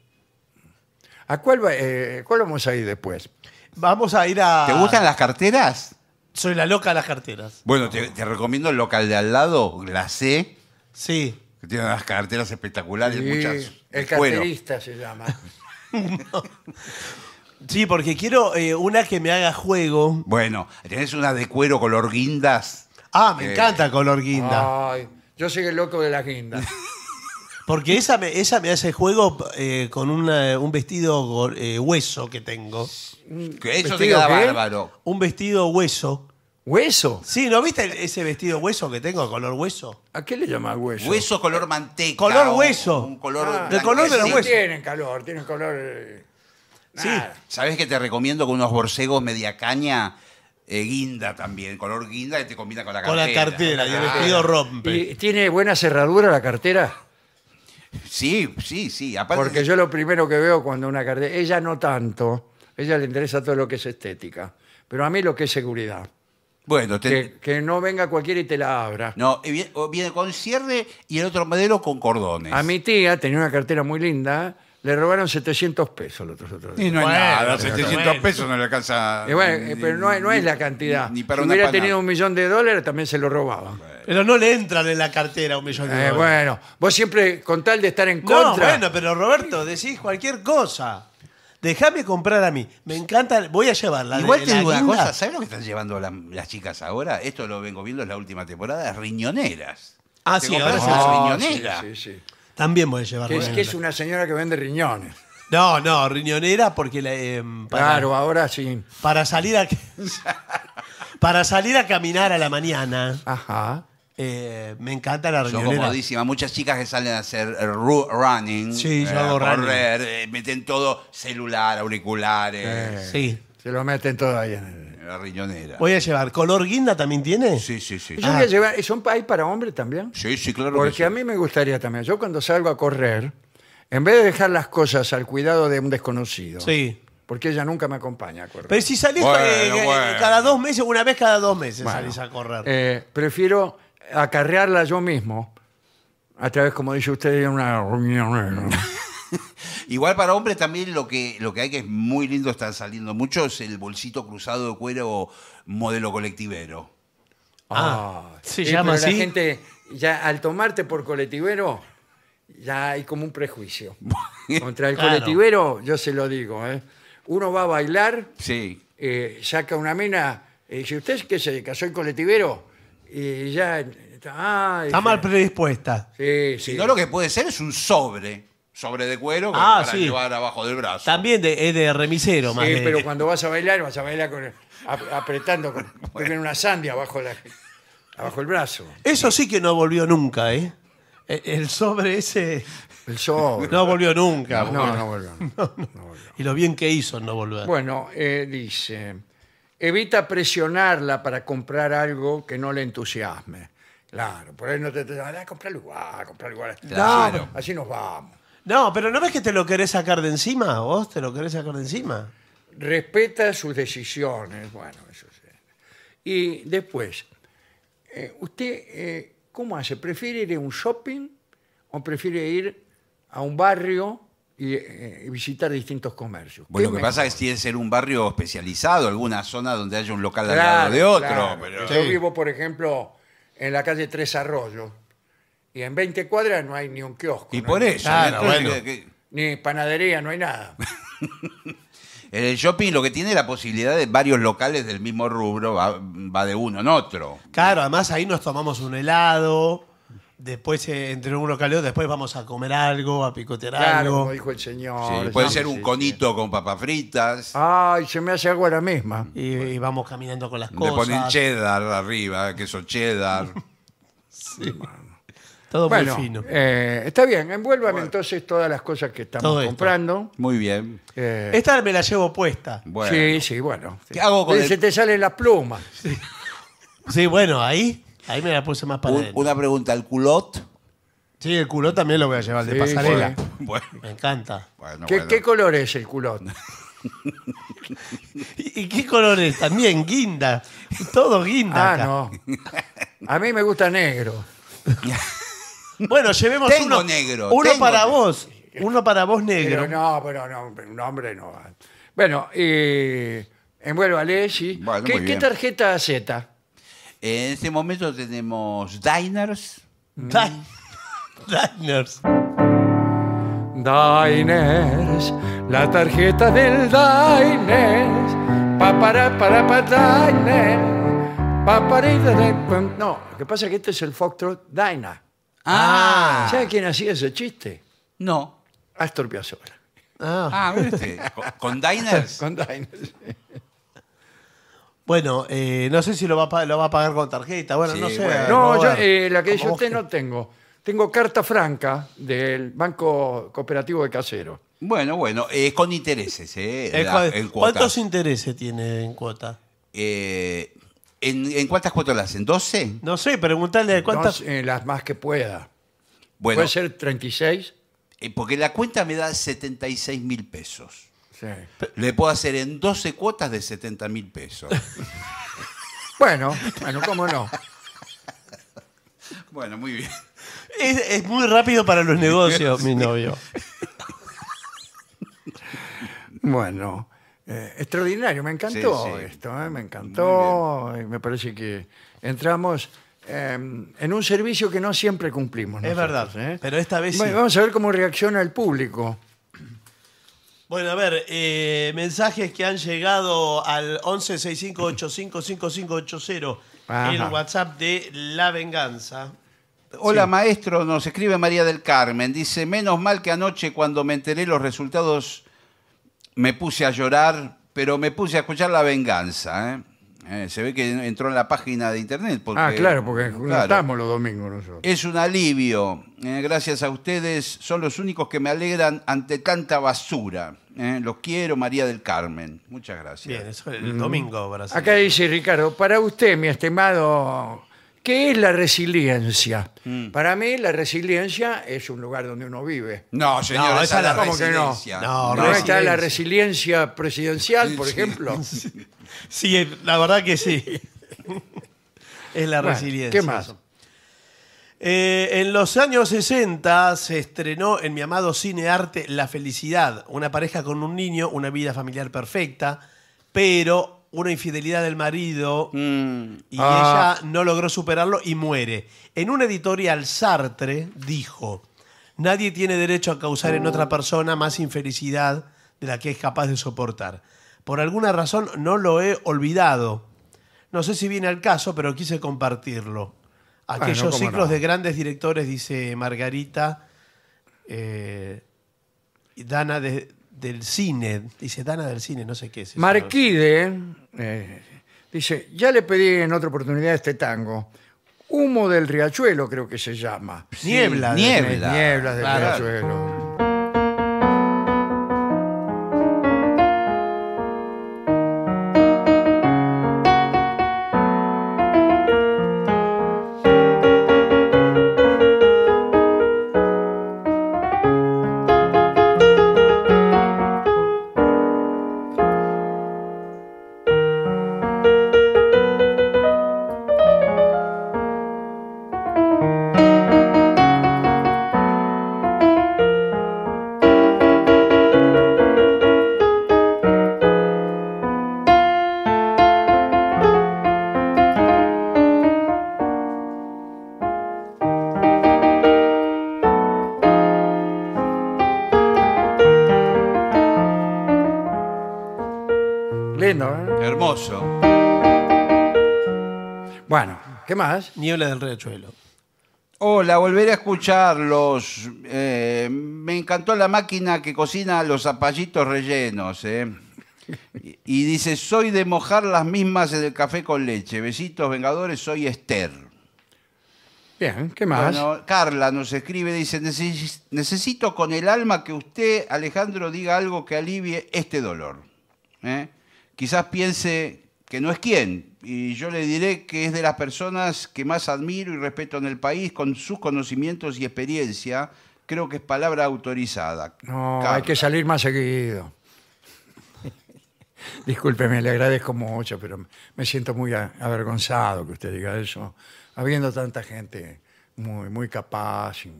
¿A eh, cuál, vamos a ir después? Vamos a ir a... ¿Te gustan las carteras? Soy la loca de las carteras. Bueno, te, te recomiendo el local de al lado, Glacé, Sí. Que tiene unas carteras espectaculares, muchas. El carterista se llama. (laughs) Sí, porque quiero eh, una que me haga juego. Bueno, tienes una de cuero color guindas. Ah, me eh, encanta color guinda. Ay, yo soy el loco de las guindas. (laughs) Porque esa me, esa me hace juego eh, con un vestido hueso que tengo. eso te bárbaro. Un vestido hueso ¿Hueso? Sí, ¿no viste ese vestido hueso que tengo, color hueso? ¿A qué le llamas hueso? Hueso color manteca. Color hueso. Un color ah, color de los sí tienen calor, tienen color... Eh, sí. ¿Sabes que te recomiendo con unos borcegos media caña? Eh, guinda también, color guinda que te combina con la cartera. Con la cartera y el ah, vestido rompe. tiene buena cerradura la cartera? Sí, sí, sí. Porque yo lo primero que veo cuando una cartera... Ella no tanto, ella le interesa todo lo que es estética, pero a mí lo que es seguridad. Que, no venga cualquiera y te la abra. no, viene, con cierre y el otro modelo con cordones. A mi tía tenía una cartera muy linda, le robaron 700 pesos los otros otros Y no es nada, 700 pesos no le alcanza. pero no, es- la cantidad. si hubiera tenido un millón de dólares, también se lo robaba. Pero no le entran en la cartera un millón de eh, dólares. bueno, vos siempre, con tal de estar en No, contra, bueno, pero Roberto, decís cualquier cosa déjame comprar a mí. Me encanta, voy a llevarla. Igual que cosa, ¿sabes lo que están llevando las chicas ahora? Esto lo vengo viendo en la última temporada, riñoneras. Ah, sí, ahora riñonera. Ah, sí, sí, También voy a llevarla. es, que es una señora que vende riñones. No, no, riñonera porque... La, eh, claro, ahora sí. Para salir a... (laughs) para salir a caminar a la mañana. Ajá. Eh, me encanta la riñonera. Son comodísimas. Muchas chicas que salen a hacer running. Sí, eh, correr, eh, meten todo celular, auriculares, Sí. Se lo meten todo ahí en la riñonera. Voy a llevar. ¿Color guinda también tiene? Sí, sí, sí. Yo ah. ¿Son país para hombres también? Sí, sí, claro Porque a mí me gustaría también. Yo cuando salgo a correr, en vez de dejar las cosas al cuidado de un desconocido, Sí. porque ella nunca me acompaña a correr, Pero si salís cada dos meses, una vez cada dos meses salís a correr. prefiero acarrearla yo mismo a través, como dice usted, de una reunión. (laughs) Igual para hombres también lo que, lo que hay que es muy lindo, están saliendo mucho, es el bolsito cruzado de cuero modelo colectivero. Ah, ah se llama gente, ya al tomarte por colectivero, ya hay como un prejuicio. (laughs) Contra el colectivero, yo se lo digo. ¿eh? Uno va a bailar, sí. Eh, saca una mina, y eh, dice, ¿usted qué se casó el colectivero? y ya está, ah, mal predispuesta. Sí, no, lo que puede ser es un sobre. Sobre de cuero ah, para llevar abajo del brazo. También de, es de remisero, más Sí, pero cuando vas a bailar, vas a bailar apretando con, (laughs) una sandia abajo, la, abajo el brazo. Eso sí que no volvió nunca, ¿eh? E, el sobre ese El sobre. (laughs) no volvió nunca. (laughs) no, no, volvió. Y lo bien que hizo no volver. Bueno, eh, dice, evita presionarla para comprar algo que no le entusiasme. Claro, por ahí no te, te ah, comprar igual, comprar igual. Claro. Así nos vamos. No, pero ¿no ves que te lo querés sacar de encima? ¿Vos te lo querés sacar de encima? Respeta sus decisiones, bueno, eso sí. Y después, eh, ¿usted eh, cómo hace? ¿Prefiere ir a un shopping o prefiere ir a un barrio eh, y visitar distintos comercios. Bueno, lo que pasa es que tiene que ser un barrio especializado, alguna zona donde haya un local al lado de otro. Yo vivo, por ejemplo, en la calle Tres Arroyos y en 20 cuadras no hay ni un kiosco. Y por eso, Ni panadería, no hay nada. en (laughs) el eh, shopping lo que tiene la posibilidad de varios locales del mismo rubro, va de uno en otro. Claro, además ahí nos tomamos un helado, después eh, entre un después vamos a comer algo, a picotear algo. como dijo el señor. puede ser un conito con papas fritas. Ay, se me hace agua la misma. Y, vamos caminando con las cosas. Le ponen cheddar arriba, queso cheddar. (laughs) Sí, Todo muy fino. Eh, está bien, envuelvan entonces todas las cosas que estamos comprando. Muy bien. Eh, Esta me la llevo puesta. Sí, sí, bueno. ¿Qué hago con Se te salen las plumas. Sí, bueno, ahí Ahí me la puse más para una pregunta, ¿el culot? Sí, el culot también lo voy a llevar de pasarela. (laughs) Me encanta. ¿Qué, color es el culot? (laughs) ¿Y, qué color es? También guinda. Todo guinda. Ah, no. A mí me gusta negro. (laughs) Bueno, llevemos Tengo uno. negro, Uno para vos. Uno para vos negro. no, pero no, un hombre no. Bueno, eh, envuelvo a Lessi. ¿Qué, tarjeta Z? En este momento tenemos Diners. Mm. (laughs) diners. Diners, la tarjeta del Diners. Pa para para pa Diners. Pa para No, lo que pasa es que este es el Foxtrot Dina. Ah. ah. ¿Sabe quién hacía ese chiste? No. Astor Piazzolla. Ah, ah ¿viste? (laughs) con Diners. con Diners. Bueno, eh, no sé si lo va, a, lo va a pagar con tarjeta. Bueno, no sé. No, yo, eh, la que yo dice usted no tengo. Tengo carta franca del Banco Cooperativo de Casero. Bueno, bueno, es con intereses, ¿eh? ¿Cuántos intereses tiene en cuota? Eh, ¿en, cuántas cuotas las hacen? ¿12? No sé, preguntarle cuántas. las más que pueda. Bueno, Puede ser 36. Eh, porque la cuenta me da 76 mil pesos. Le puedo hacer en 12 cuotas de 70 mil pesos. (laughs) Bueno, bueno, cómo no. Bueno, muy bien. Es, muy rápido para los negocios, mi (laughs) novio. Bueno, eh, extraordinario, me encantó esto, eh, me encantó. Me parece que entramos em, en un servicio que no siempre cumplimos. Es verdad, ¿eh? pero esta vez vamos a ver cómo reacciona el público bueno, a ver, eh, mensajes que han llegado al 1165855580, el WhatsApp de La Venganza. Hola maestro, nos escribe María del Carmen. Dice, menos mal que anoche cuando me enteré los resultados me puse a llorar, pero me puse a escuchar La Venganza. ¿eh? Eh, se ve que entró en la página de internet. Ah, claro, porque estamos los domingos nosotros. Es un alivio. gracias a ustedes son los únicos que me alegran ante tanta basura lo ¿eh? los quiero, María del Carmen. Muchas gracias. Bien, el domingo. Brasil. Acá dice Ricardo, para usted, mi estimado, ¿qué es la resiliencia? Mm. Para mí, la resiliencia es un lugar donde uno vive. No, señor, no, esa es la ¿cómo no? No, está la resiliencia presidencial, por ejemplo? (laughs) Sí, la verdad que sí. (laughs) es la resiliencia. ¿Qué más? Eh, en los años 60 se estrenó en mi amado cine arte La Felicidad, una pareja con un niño, una vida familiar perfecta, pero una infidelidad del marido mm. y ah. ella no logró superarlo y muere. En un editorial Sartre dijo, nadie tiene derecho a causar en otra persona más infelicidad de la que es capaz de soportar. Por alguna razón no lo he olvidado. No sé si viene al caso, pero quise compartirlo. Ah, Aquellos ciclos de grandes directores, dice Margarita, y eh, Dana del cine, dice Dana del cine, no sé qué es. Marquide eh, dice, ya le pedí en otra oportunidad este tango. Humo del riachuelo creo que se llama. niebla. Niebla. del riachuelo. Niebla del Riachuelo. Hola, volveré a escucharlos. Eh, me encantó la máquina que cocina los zapallitos rellenos. Eh. Y, dice, soy de mojar las mismas en el café con leche. Besitos, vengadores, soy Esther. Bien, ¿qué más? Carla nos escribe, dice, necesito con el alma que usted, Alejandro, diga algo que alivie este dolor. Eh. Quizás piense que no es quién, y yo le diré que es de las personas que más admiro y respeto en el país con sus conocimientos y experiencia. Creo que es palabra autorizada. No, hay que salir más seguido. (laughs) Discúlpeme, le agradezco mucho, pero me siento muy avergonzado que usted diga eso, habiendo tanta gente muy, muy capaz, y,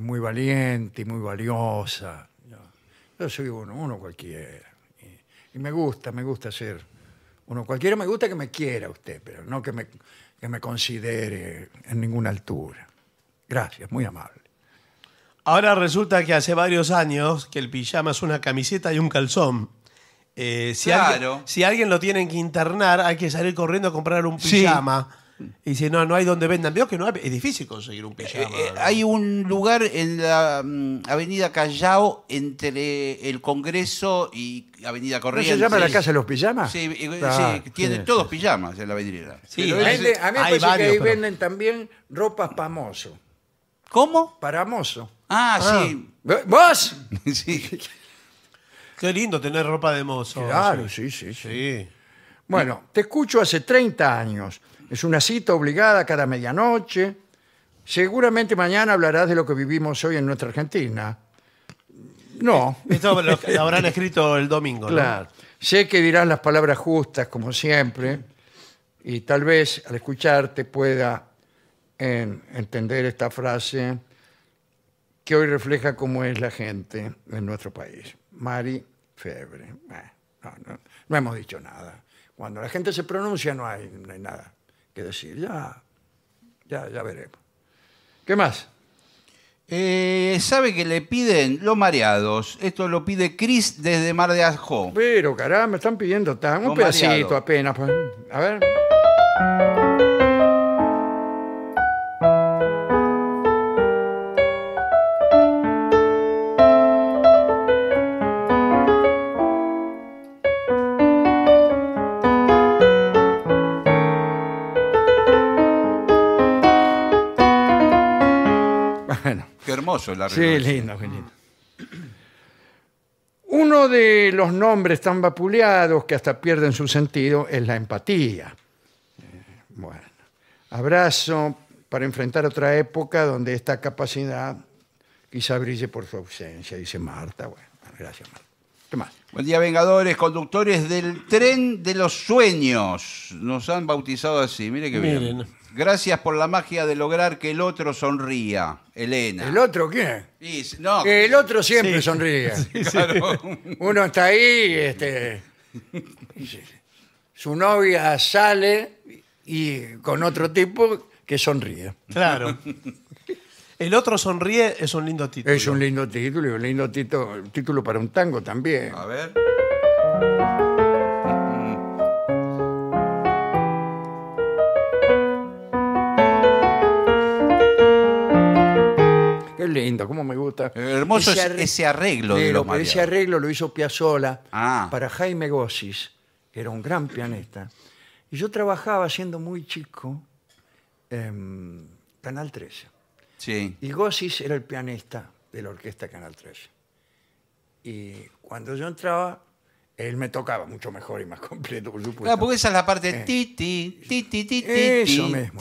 muy valiente, y muy valiosa. Yo soy uno, uno cualquiera. y me gusta, me gusta ser cualquiera me gusta que me quiera usted, pero no que me, que me considere en ninguna altura. Gracias, muy amable. Ahora resulta que hace varios años que el pijama es una camiseta y un calzón. Eh, si, alguien, si alguien lo tiene que internar, hay que salir corriendo a comprar un pijama. Y dice, no, no hay donde vendan. Veo que es difícil conseguir un pijama. Eh, eh, hay un lugar en la mm, avenida Callao entre el Congreso y Avenida Corrientes. ¿No se llama la Casa de los Pijamas? Sí, eh, ah, tiene todos pijamas en la avenida. Sí, a mí me parece que ahí venden también ropas para mozo. ¿Cómo? Para mozo. Ah, ah. sí. ¿Vos? (laughs) (laughs) Qué lindo tener ropa de mozo. Claro, sí, sí. Bueno, te escucho hace 30 años es una cita obligada cada medianoche. Seguramente mañana hablarás de lo que vivimos hoy en nuestra Argentina. No. Esto lo, (laughs) habrán escrito el domingo, ¿no? Sé que dirás las palabras justas, como siempre, y tal vez al escucharte pueda entender esta frase que hoy refleja cómo es la gente en nuestro país. Mari Febre. No, hemos dicho nada. Cuando la gente se pronuncia no hay nada que decir, ya, ya, ya veremos. ¿Qué más? Eh, sabe que le piden los mareados. Esto lo pide Chris desde Mar de Ajo. Pero caramba, están pidiendo tan, un pedacito apenas. Pues. A ver. Sí, lindo, (clears throat) Uno de los nombres tan vapuleados que hasta pierden su sentido es la empatía. Eh, bueno, abrazo para enfrentar otra época donde esta capacidad quizá brille por su ausencia, dice Marta. Bueno, gracias Marta. ¿Qué más? Buen día, vengadores, conductores del tren de los sueños. Nos han bautizado así, mire qué bien. Gracias por la magia de lograr que el otro sonría, Elena. ¿El otro qué? El otro siempre sonría. (laughs) Uno está ahí, este, su novia sale y con otro tipo que sonríe. Claro. El otro sonríe es un lindo título. Es un lindo título, y un lindo título para un tango también. A ver. qué lindo, cómo me gusta. hermoso ese, arreglo, ese arreglo de los Ese arreglo lo hizo Piazzolla ah. para Jaime Gossis, que era un gran pianista. Y yo trabajaba siendo muy chico en Canal 13. Sí. Y Gossis era el pianista de la orquesta Canal 13. Y cuando yo entraba, él me tocaba mucho mejor y más (laughs) completo, por supuesto. Claro, ah, porque esa es la parte de eh. ti, ti, ti, ti, ti, ti, Eso mismo.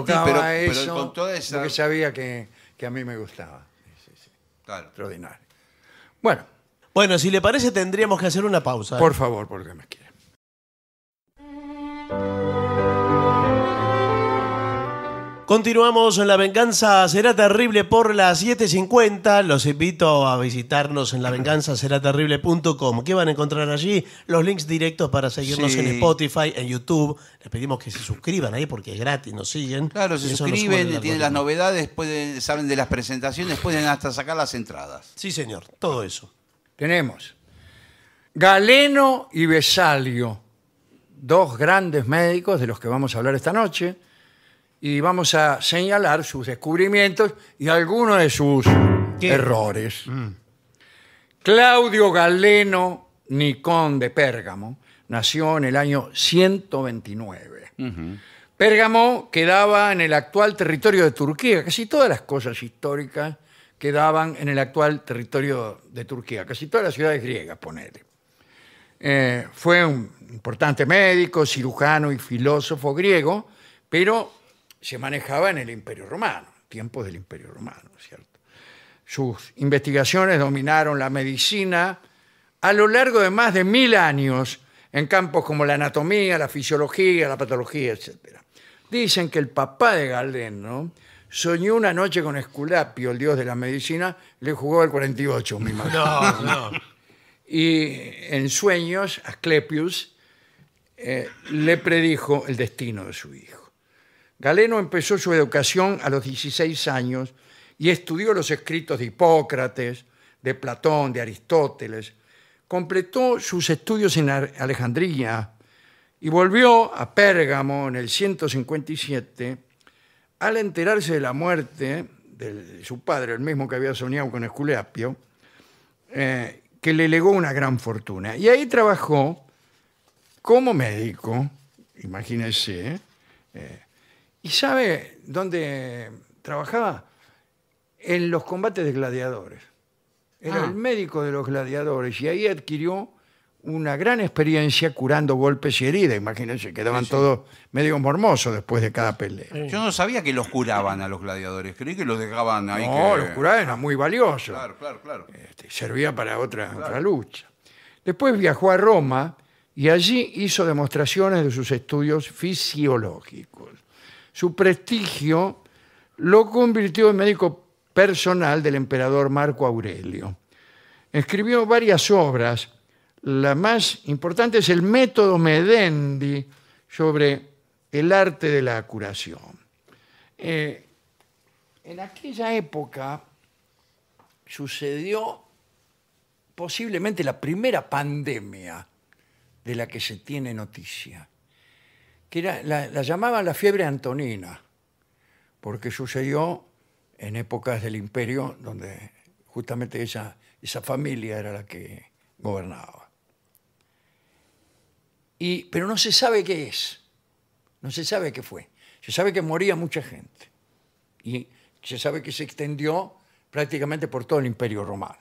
Tocaba eso pero con toda esa... porque sabía que que a mí me gustaba. Sí, Extraordinario. Bueno, Bueno, si le parece, tendríamos que hacer una pausa. por favor, porque me quiero. Continuamos en La Venganza Será Terrible por las 7.50. Los invito a visitarnos en lavenganzaseraterrible.com. ¿Qué van a encontrar allí? Los links directos para seguirnos en Spotify, en YouTube. Les pedimos que se suscriban ahí porque es gratis, nos siguen. Claro, se suscriben, tienen las novedades, pueden, saben de las presentaciones, pueden hasta sacar las entradas. Sí, señor, todo eso. Tenemos Galeno y Besalio, dos grandes médicos de los que vamos a hablar esta noche y vamos a señalar sus descubrimientos y algunos de sus errores. Mm. Claudio Galeno Nicón de Pérgamo nació en el año 129. Pérgamo quedaba en el actual territorio de Turquía. Casi todas las cosas históricas quedaban en el actual territorio de Turquía. Casi todas las ciudades griegas, ponele. Eh, fue un importante médico, cirujano y filósofo griego, pero se manejaba en el Imperio Romano, tiempos del Imperio Romano, ¿cierto? Sus investigaciones dominaron la medicina a lo largo de más de mil años en campos como la anatomía, la fisiología, la patología, etc. Dicen que el papá de Galeno soñó una noche con Esculapio, el dios de la medicina, le jugó el 48, mi madre. No, no. Y en sueños, Asclepius eh, le predijo el destino de su hijo. Galeno empezó su educación a los 16 años y estudió los escritos de Hipócrates, de Platón, de Aristóteles. Completó sus estudios en Alejandría y volvió a Pérgamo en el 157 al enterarse de la muerte de su padre, el mismo que había soñado con Esculapio, eh, que le legó una gran fortuna. Y ahí trabajó como médico, imagínense, eh, ¿Y sabe dónde trabajaba? En los combates de gladiadores. Era el ah. médico de los gladiadores y ahí adquirió una gran experiencia curando golpes y heridas. Imagínense, quedaban todos medio mormosos después de cada pelea. Yo no sabía que los curaban a los gladiadores, creí que los dejaban ahí. No, los curaban, era muy valioso. Claro, claro, claro. Este, servía para otra, otra lucha. Después viajó a Roma y allí hizo demostraciones de sus estudios fisiológicos su prestigio lo convirtió en médico personal del emperador Marco Aurelio. Escribió varias obras. La más importante es el método Medendi sobre el arte de la curación. Eh, en aquella época sucedió posiblemente la primera pandemia de la que se tiene noticia que la, llamaban la fiebre antonina, porque sucedió en épocas del imperio donde justamente esa, esa familia era la que gobernaba. Y, pero no se sabe qué es, no se sabe qué fue. Se sabe que moría mucha gente y se sabe que se extendió prácticamente por todo el imperio romano.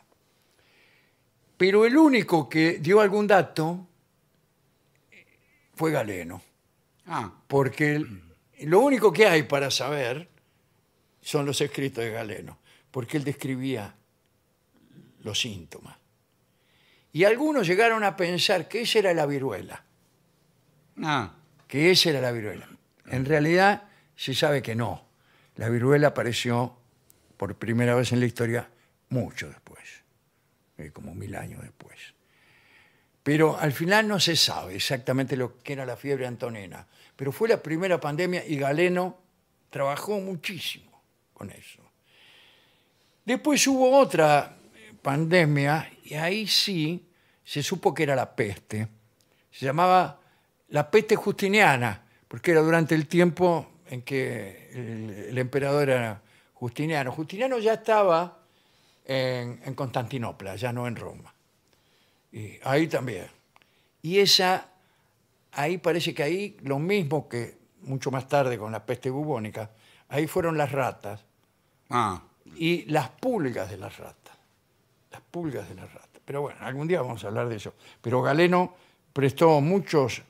Pero el único que dio algún dato fue Galeno. Ah. porque lo único que hay para saber son los escritos de Galeno, porque él describía los síntomas. Y algunos llegaron a pensar que esa era la viruela, ah. que esa era la viruela. En realidad se sabe que no. La viruela apareció por primera vez en la historia mucho después, eh, como mil años después. Pero al final no se sabe exactamente lo que era la fiebre antonina, pero fue la primera pandemia y Galeno trabajó muchísimo con eso. Después hubo otra pandemia y ahí sí se supo que era la peste. Se llamaba la peste justiniana, porque era durante el tiempo en que el, emperador era Justiniano. Justiniano ya estaba en, Constantinopla, ya no en Roma. ahí también. Y esa ahí parece que ahí lo mismo que mucho más tarde con la peste bubónica, ahí fueron las ratas ah. y las pulgas de las ratas. Las pulgas de las ratas. Pero bueno, algún día vamos a hablar de eso. Pero Galeno prestó muchos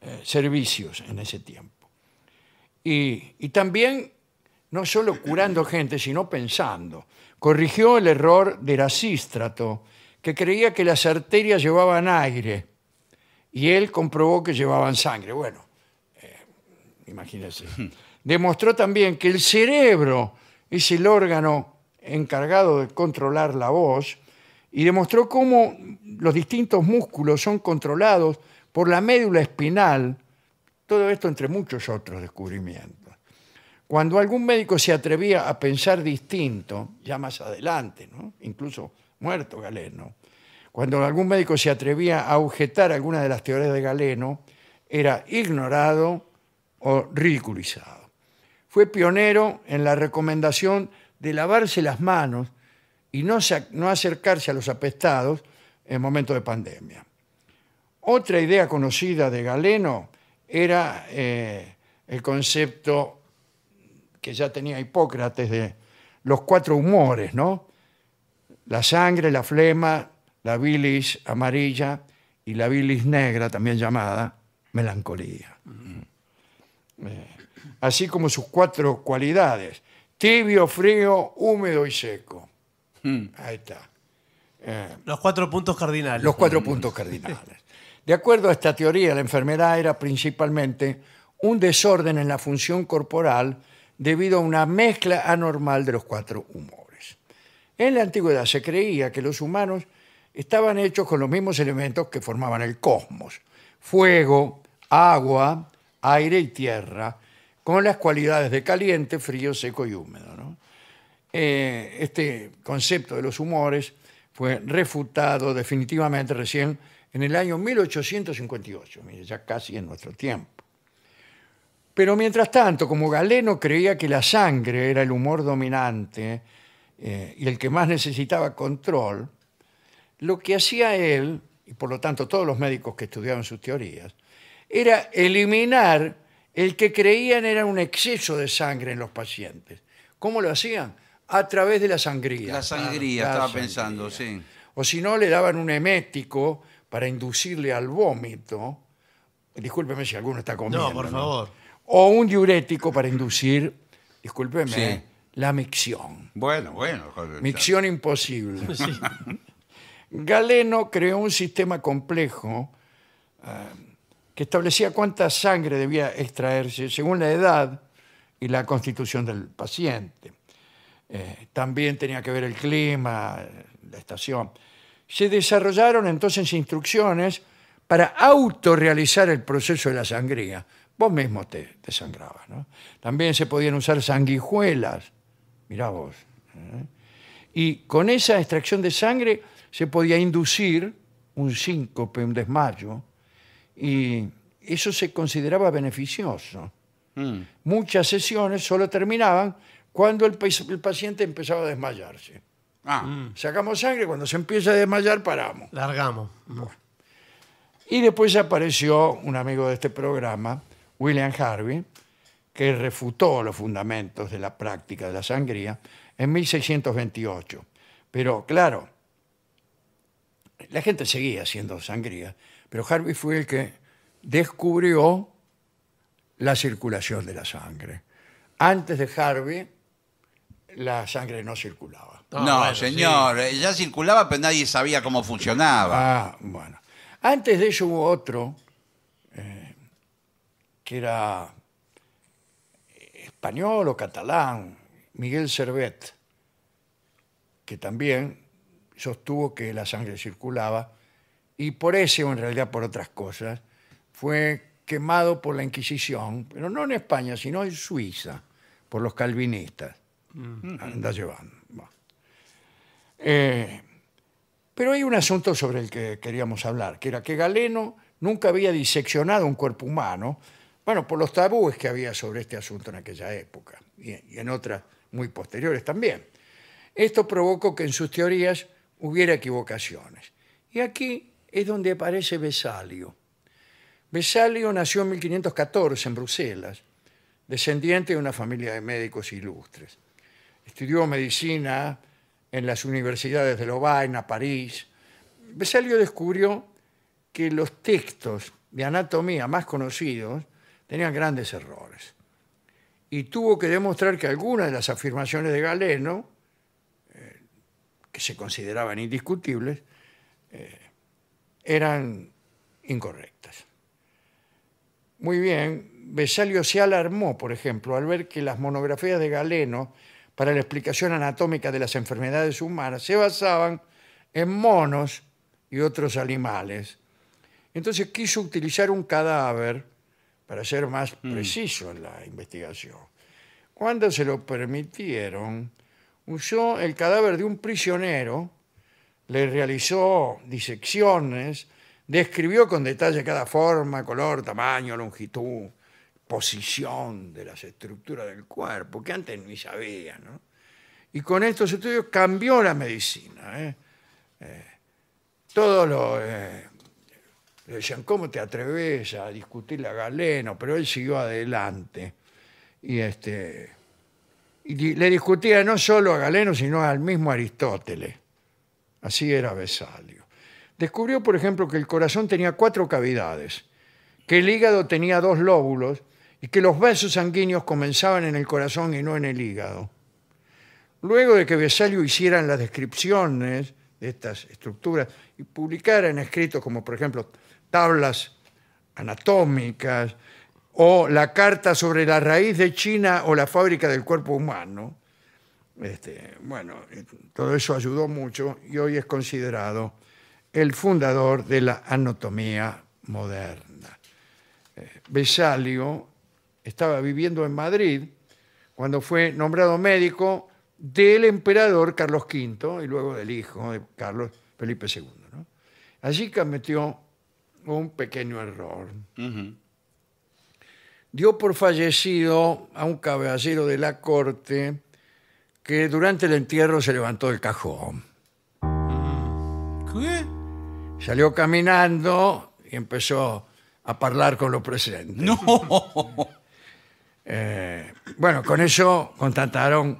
eh, servicios en ese tiempo. Y, también, no solo curando gente, sino pensando. Corrigió el error de Erasístrato, que creía que las arterias llevaban aire y él comprobó que llevaban sangre. Bueno, eh, imagínense. (laughs) Demostró también que el cerebro es el órgano encargado de controlar la voz y demostró cómo los distintos músculos son controlados por la médula espinal, todo esto entre muchos otros descubrimientos. Cuando algún médico se atrevía a pensar distinto, ya más adelante, ¿no? incluso muerto Galeno, cuando algún médico se atrevía a objetar alguna de las teorías de Galeno, era ignorado o ridiculizado. Fue pionero en la recomendación de lavarse las manos y no, acercarse a los apestados en momentos de pandemia. Otra idea conocida de Galeno era eh, el concepto que ya tenía Hipócrates de los cuatro humores, ¿no? La sangre, la flema, la bilis amarilla y la bilis negra, también llamada melancolía. Mm. Eh, así como sus cuatro cualidades, tibio, frío, húmedo y seco. Mm. Ahí está. Eh, los cuatro puntos cardinales. Los cuatro puntos cardinales. De acuerdo a esta teoría, la enfermedad era principalmente un desorden en la función corporal debido a una mezcla anormal de los cuatro humores. En la antigüedad se creía que los humanos estaban hechos con los mismos elementos que formaban el cosmos, fuego, agua, aire y tierra, con las cualidades de caliente, frío, seco y húmedo. Eh, este concepto de los humores fue refutado definitivamente recién en el año 1858, ya casi en nuestro tiempo. Pero mientras tanto, como Galeno creía que la sangre era el humor dominante eh, y el que más necesitaba control, lo que hacía él, y por lo tanto todos los médicos que estudiaban sus teorías, era eliminar el que creían era un exceso de sangre en los pacientes. ¿Cómo lo hacían? A través de la sangría. La sangría, estaba pensando, sí. O si no, le daban un emético para inducirle al vómito. Discúlpeme si alguno está comiendo. No, por favor. O un diurético para inducir, discúlpeme, la micción. Bueno, bueno. Micción imposible. Sí. Galeno creó un sistema complejo eh, que establecía cuánta sangre debía extraerse según la edad y la constitución del paciente. Eh, también tenía que ver el clima, la estación. Se desarrollaron entonces instrucciones para autorrealizar el proceso de la sangría. Vos mismo te, te sangrabas. ¿no? También se podían usar sanguijuelas. Mirá vos. ¿eh? Y con esa extracción de sangre se podía inducir un síncope, un desmayo, y eso se consideraba beneficioso. Mm. Muchas sesiones solo terminaban cuando el, paciente empezaba a desmayarse. Ah. Mm. Sacamos sangre, cuando se empieza a desmayar paramos. Largamos. Y después apareció un amigo de este programa, William Harvey, que refutó los fundamentos de la práctica de la sangría en 1628. Pero claro, la gente seguía haciendo sangría, pero Harvey fue el que descubrió la circulación de la sangre. Antes de Harvey, la sangre no circulaba. No, señor, ya circulaba, pero nadie sabía cómo funcionaba. Ah, bueno. Antes de eso hubo otro, eh, que era español o catalán, Miguel Servet, que también sostuvo que la sangre circulaba y por eso, en realidad por otras cosas, fue quemado por la Inquisición, pero no en España, sino en Suiza, por los calvinistas. Mm. Anda llevando. Eh, pero hay un asunto sobre el que queríamos hablar, que era que Galeno nunca había diseccionado un cuerpo humano, bueno, por los tabúes que había sobre este asunto en aquella época y en otras muy posteriores también. Esto provocó que en sus teorías hubiera equivocaciones. Y aquí es donde aparece Besalio. Besalio nació en 1514 en Bruselas, descendiente de una familia de médicos ilustres. Estudió medicina en las universidades de Lovaina, París. Besalio descubrió que los textos de anatomía más conocidos tenían grandes errores y tuvo que demostrar que algunas de las afirmaciones de Galeno que se consideraban indiscutibles, eh, eran incorrectas. Muy bien, Besalio se alarmó, por ejemplo, al ver que las monografías de Galeno para la explicación anatómica de las enfermedades humanas se basaban en monos y otros animales. Entonces quiso utilizar un cadáver para ser más mm. preciso en la investigación. Cuando se lo permitieron, usó el cadáver de un prisionero, le realizó disecciones, describió con detalle cada forma, color, tamaño, longitud, posición de las estructuras del cuerpo, que antes ni sabía, ¿no? Y con estos estudios cambió la medicina. ¿eh? Eh, todo lo... Eh, le decían, ¿cómo te atreves a discutir la galeno? Pero él siguió adelante. Y este y le discutía no solo a Galeno, sino al mismo Aristóteles. Así era Vesalio. Descubrió, por ejemplo, que el corazón tenía cuatro cavidades, que el hígado tenía dos lóbulos y que los vasos sanguíneos comenzaban en el corazón y no en el hígado. Luego de que Vesalio hiciera las descripciones de estas estructuras y publicara en escritos como, por ejemplo, tablas anatómicas o la carta sobre la raíz de China o la fábrica del cuerpo humano. Este, bueno, todo eso ayudó mucho y hoy es considerado el fundador de la anatomía moderna. Besalio eh, estaba viviendo en Madrid cuando fue nombrado médico del emperador Carlos V y luego del hijo de Carlos Felipe II. ¿no? Allí cometió un pequeño error dio por fallecido a un caballero de la corte que durante el entierro se levantó del cajón. ¿Qué? Salió caminando y empezó a hablar con los presentes. Eh, bueno, con eso constataron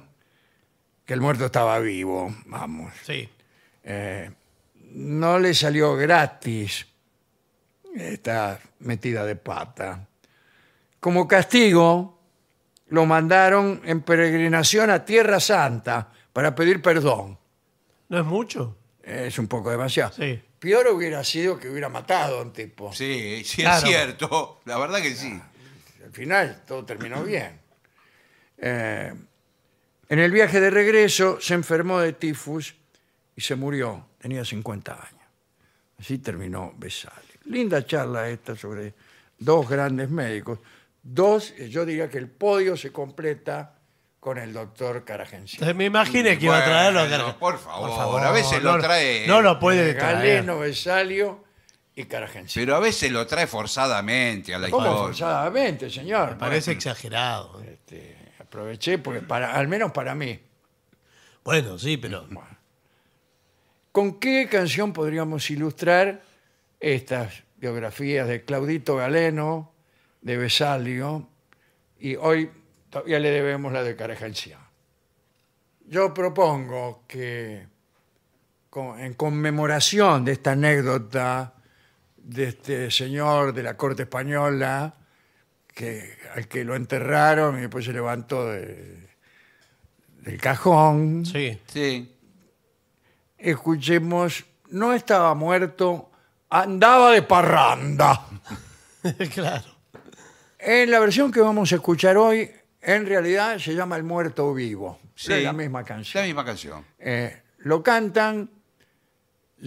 que el muerto estaba vivo, vamos. Sí. Eh, no le salió gratis esta metida de pata. Como castigo, lo mandaron en peregrinación a Tierra Santa para pedir perdón. No es mucho. Es un poco demasiado. Sí. Peor hubiera sido que hubiera matado a un tipo. Sí, sí es cierto. La verdad que sí. Al final todo terminó bien. Eh, en el viaje de regreso se enfermó de tifus y se murió. Tenía 50 años. Así terminó besal Linda charla esta sobre dos grandes médicos. Dos, eh, yo diría que el podio se completa con el doctor Caragencia. Me imaginé que iba a traerlo. por, favor, favor, a veces lo trae. No lo puede Galeno, Besalio y Caragencia. Pero a veces lo trae forzadamente a la ¿Cómo historia. forzadamente, señor? Me parece exagerado. Eh. Este, aproveché, porque para, al menos para mí. Bueno, sí, pero. ¿Con qué canción podríamos ilustrar estas biografías de Claudito Galeno, de Besalio y hoy todavía le debemos la de Yo propongo que en conmemoración de esta anécdota de este señor de la corte española, que, al que lo enterraron y después se levantó del cajón, Sí. Sí. escuchemos, no estaba muerto, andaba de parranda. (laughs) claro. En la versión que vamos a escuchar hoy, en realidad se llama El Muerto Vivo. Sí, es la misma canción. La misma canción. Eh, lo cantan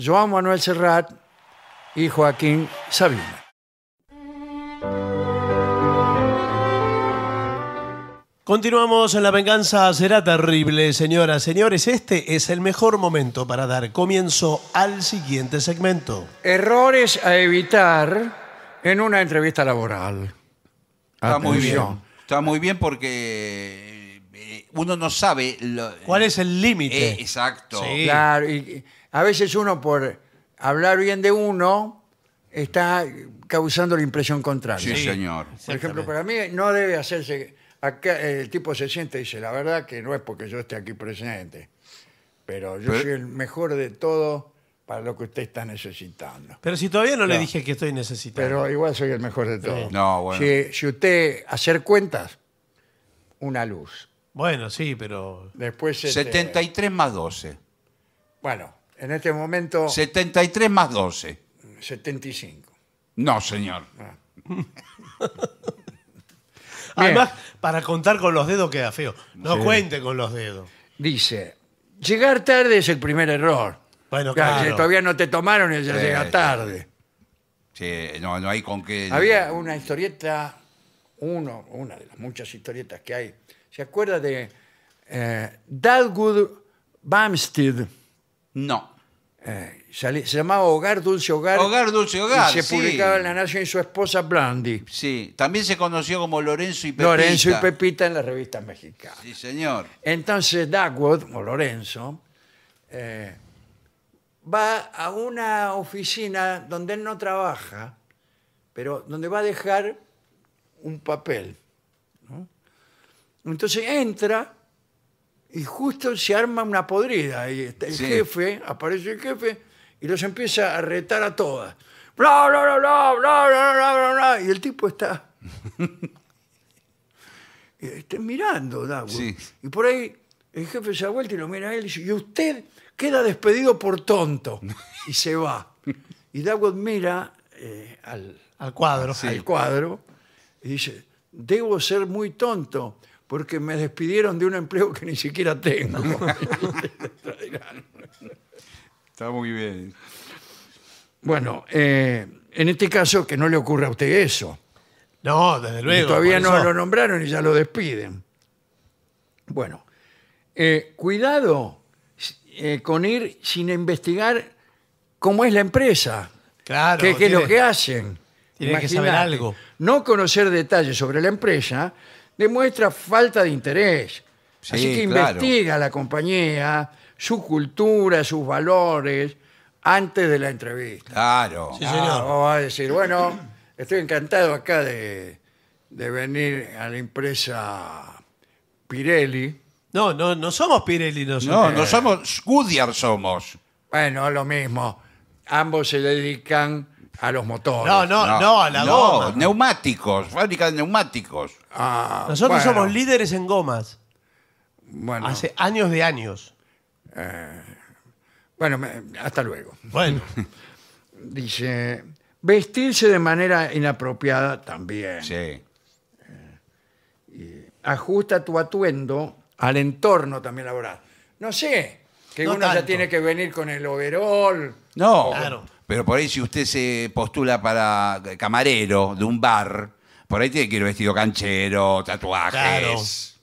Joan Manuel Serrat y Joaquín Sabina. Continuamos en La venganza será terrible, señoras, señores. Este es el mejor momento para dar comienzo al siguiente segmento. Errores a evitar en una entrevista laboral. Está muy bien. Está muy bien porque eh, uno no sabe. ¿Cuál es el límite? Eh, exacto. Claro, a veces uno por hablar bien de uno está causando la impresión contraria. Sí, señor. Por ejemplo, para mí no debe hacerse... Acá el tipo se siente y dice, la verdad que no es porque yo esté aquí presente, pero yo soy el mejor de todo para lo que usted está necesitando. Pero si todavía no, le dije que estoy necesitando. Pero igual soy el mejor de todos. No, bueno. Si, usted hacer cuentas, una luz. Bueno, sí, pero... 73 este- más 12. Bueno, en este momento... 73 más 12. 75. No, señor. Ah. (laughs) Además, para contar con los dedos queda feo. No cuente con los dedos. Dice, llegar tarde es el primer error. Bueno, Claro, todavía no te tomaron el ya tarde. Sí, no, hay con qué. Había una historieta, uno, una de las muchas historietas que hay. ¿Se acuerda de eh, Bamstead? No. Eh, se llamaba Hogar Dulce Hogar. Hogar, dulce hogar. y se publicaba en La Nación y su esposa blandi Sí, también se conoció como Lorenzo y Pepita. Lorenzo y Pepita en la revista mexicana. Sí, señor. Entonces Dagwood, o Lorenzo, eh, va a una oficina donde él no trabaja, pero donde va a dejar un papel. Entonces entra y justo se arma una podrida. Y está el jefe, aparece el jefe y los empieza a retar a todas. Bla, bla, bla, bla, bla, bla, bla, bla, Y el tipo está. (laughs) está mirando, ¿no? Y por ahí el jefe se ha vuelto y lo mira a él y dice: ¿Y usted queda despedido por tonto. Y se va. Y Dagwood mira eh, al, cuadro. al cuadro y dice, debo ser muy tonto porque me despidieron de un empleo que ni siquiera tengo. (laughs) Está muy bien. Bueno, eh, en este caso que no le ocurra a usted eso. No, desde luego. todavía no lo nombraron y ya lo despiden. Bueno, eh, cuidado eh, con ir sin investigar cómo es la empresa, Claro. qué, es lo que hacen. que algo. No conocer detalles sobre la empresa demuestra falta de interés. Así que investiga la compañía, su cultura, sus valores, antes de la entrevista. Claro. Sí, señor. Ah, a decir, bueno, estoy encantado acá de venir a la empresa Pirelli no, no, no somos Pirelli nosotros. No, no somos Goodyear somos. Bueno, lo mismo. Ambos se dedican a los motores. No, no, no, a la No, neumáticos, fábrica de neumáticos. Ah, nosotros somos líderes en gomas. Bueno, Hace años de años. Eh, bueno, hasta luego. Bueno, (laughs) Dice, vestirse de manera inapropiada también. Sí. Eh, ajusta tu atuendo al entorno también laboral. No sé, que uno ya tiene que venir con el overol. No, pero por ahí si usted se postula para camarero de un bar, por ahí tiene que ir vestido canchero, tatuajes.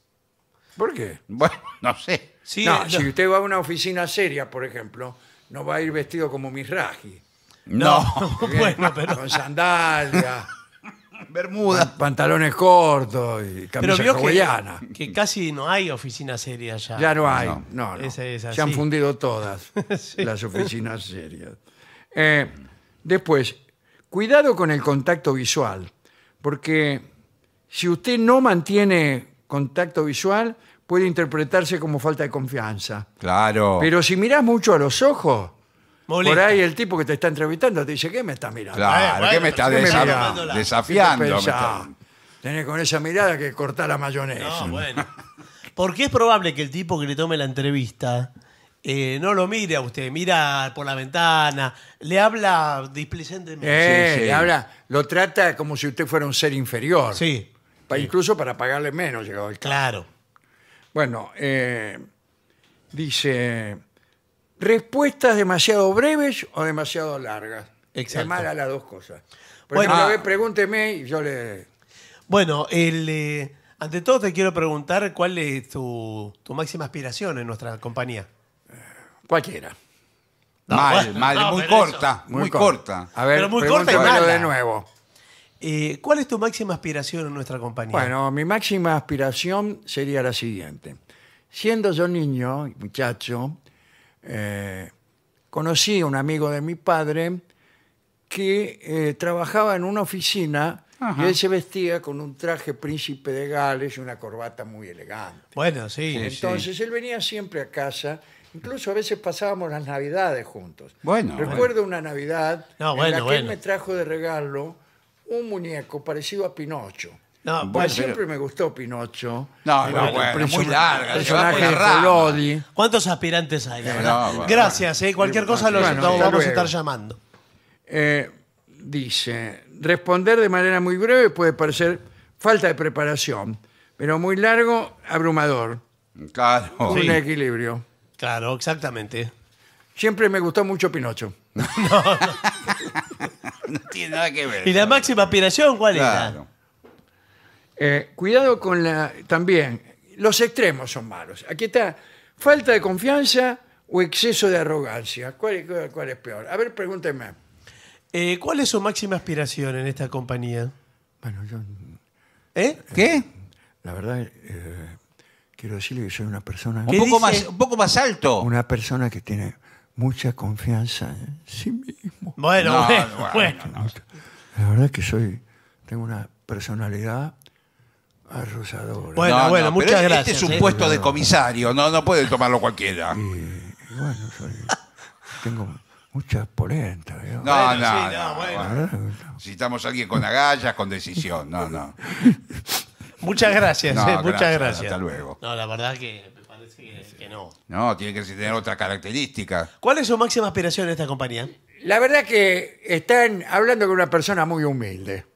¿Por qué? Bueno, (laughs) no sé. Eh, si usted va a una oficina seria, por ejemplo, no va a ir vestido como Misraji No. (laughs) Bueno, pero- Con sandalias, Bermuda. Pantalones cortos y camisa que, casi no hay oficinas serias ya. Ya no hay. No, no. Se han fundido todas (laughs) las oficinas serias. Eh, después, cuidado con el contacto visual, porque si usted no mantiene contacto visual, puede interpretarse como falta de confianza. Claro. Pero si mirás mucho a los ojos, por ahí el tipo que te está entrevistando te dice, ¿qué me estás mirando? Claro, ¿qué me estás desafiando? ¿Qué con esa mirada que cortar la mayonesa. Porque es probable que el tipo que le tome la entrevista eh, no lo mire a usted, mira por la ventana, le habla displicentemente. Eh, le habla- lo trata como si usted fuera un ser inferior. Sí, Incluso para pagarle menos, llegado el claro. Bueno, eh, dice, respuestas demasiado breves o demasiado largas. Exacto. Es mala las dos cosas. Bueno. Ah. pregúnteme y yo le... Bueno, eh, ante todo te quiero preguntar cuál es tu, máxima aspiración en nuestra compañía. Cualquiera. mal, muy corta, muy, corta. A ver, Pero muy corta y de nuevo. Eh, ¿Cuál es tu máxima aspiración en nuestra compañía? Bueno, mi máxima aspiración sería la siguiente. Siendo yo niño, muchacho, eh, conocí a un amigo de mi padre que eh, trabajaba en una oficina y él se vestía con un traje príncipe de Gales y una corbata muy elegante. Bueno, sí. Entonces él venía siempre a casa. Incluso a veces pasábamos las navidades juntos. Bueno. Recuerdo una navidad en la que él me trajo de regalo un muñeco parecido a Pinocho. Pues, siempre me gustó Pinocho. No, no, muy larga, ¿Cuántos aspirantes hay? Gracias, eh. cualquier cosa los vamos a estar llamando. Eh, dice, responder de manera muy breve puede parecer falta de preparación, pero muy largo, abrumador. Claro. Un equilibrio. Claro, exactamente. Siempre me gustó mucho Pinocho. (laughs) (laughs) No tiene nada que ver. ¿Y la máxima aspiración cuál era? Eh, cuidado con la. También, los extremos son malos. Aquí está: falta de confianza o exceso de arrogancia. ¿Cuál, es peor? A ver, pregúnteme. Eh, ¿Cuál es su máxima aspiración en esta compañía? Bueno, yo. ¿Eh? ¿Qué? Eh, la verdad, quiero decirle que soy una persona. Un poco, más, un poco más alto. Una persona que tiene mucha confianza en sí mismo. Bueno, bueno, La verdad es que soy. Tengo una personalidad bueno, bueno, muchas este es un eh. puesto de comisario, no, no puede tomarlo cualquiera. bueno, tengo muchas por ¿eh? ¿no? no, no, bueno. Ah, alguien con agallas, con decisión. No, no. (laughs) Muchas gracias, eh, muchas gracias, hasta luego. No, la verdad que me parece que, que no. No, tiene que tener otra característica. ¿Cuál es su máxima aspiración en esta compañía? La verdad que están hablando con una persona muy humilde.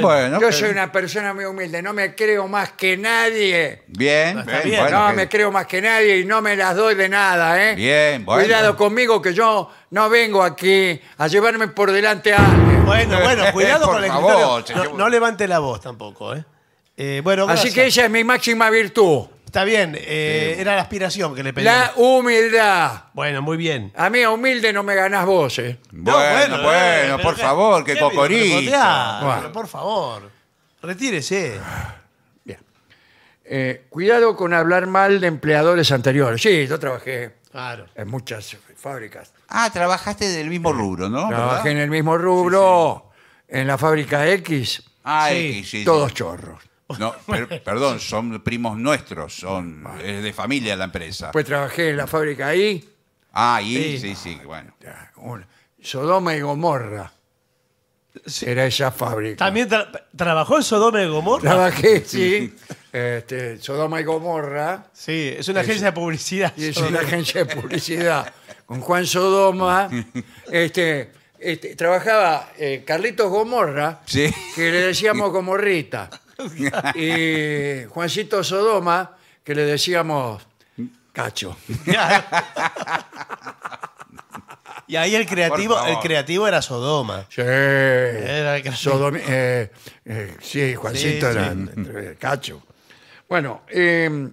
Bueno, Yo soy una persona muy humilde, no me creo más que nadie. Bien, no me creo más que nadie y no me las doy de nada, ¿eh? Bien, bueno. Cuidado conmigo que yo no vengo aquí a llevarme por delante a Bueno, bueno, cuidado (laughs) con la favor, No, levante la voz tampoco, ¿eh? eh bueno, Así que esa es mi máxima virtud. Está bien, eh, era la aspiración que le pedí. La humildad. Bueno, muy bien. A mí, a humilde, no me ganás vos, ¿eh? Bueno, bueno, por favor, que cocorí. por favor, retírese. Bien. Eh, cuidado con hablar mal de empleadores anteriores. Sí, yo trabajé en muchas fábricas. Ah, trabajaste del mismo eh, rubro, ¿no? Trabajé ah. en el mismo rubro, en la fábrica X, Ah, X, sí, sí. todos chorros. (laughs) perdón, son primos nuestros, son de familia la empresa. Pues trabajé en la fábrica ahí, Ah, ahí, sí, sí, bueno. Sodoma y Gomorra. Era esa fábrica. También trabajó en Sodoma y Gomorra. Trabajé, (laughs) sí. este, Sodoma y Gomorra. Sí, es una agencia de publicidad. es una agencia de publicidad con Juan Sodoma. (laughs) Este, este, trabajaba eh, Carlitos Gomorra, que le decíamos Gomorrita. Y Juancito Sodoma, que le decíamos cacho. Y ahí el creativo, el creativo era Sodoma. Sí. Era eh, eh, sí, Juancito era cacho. Bueno, em,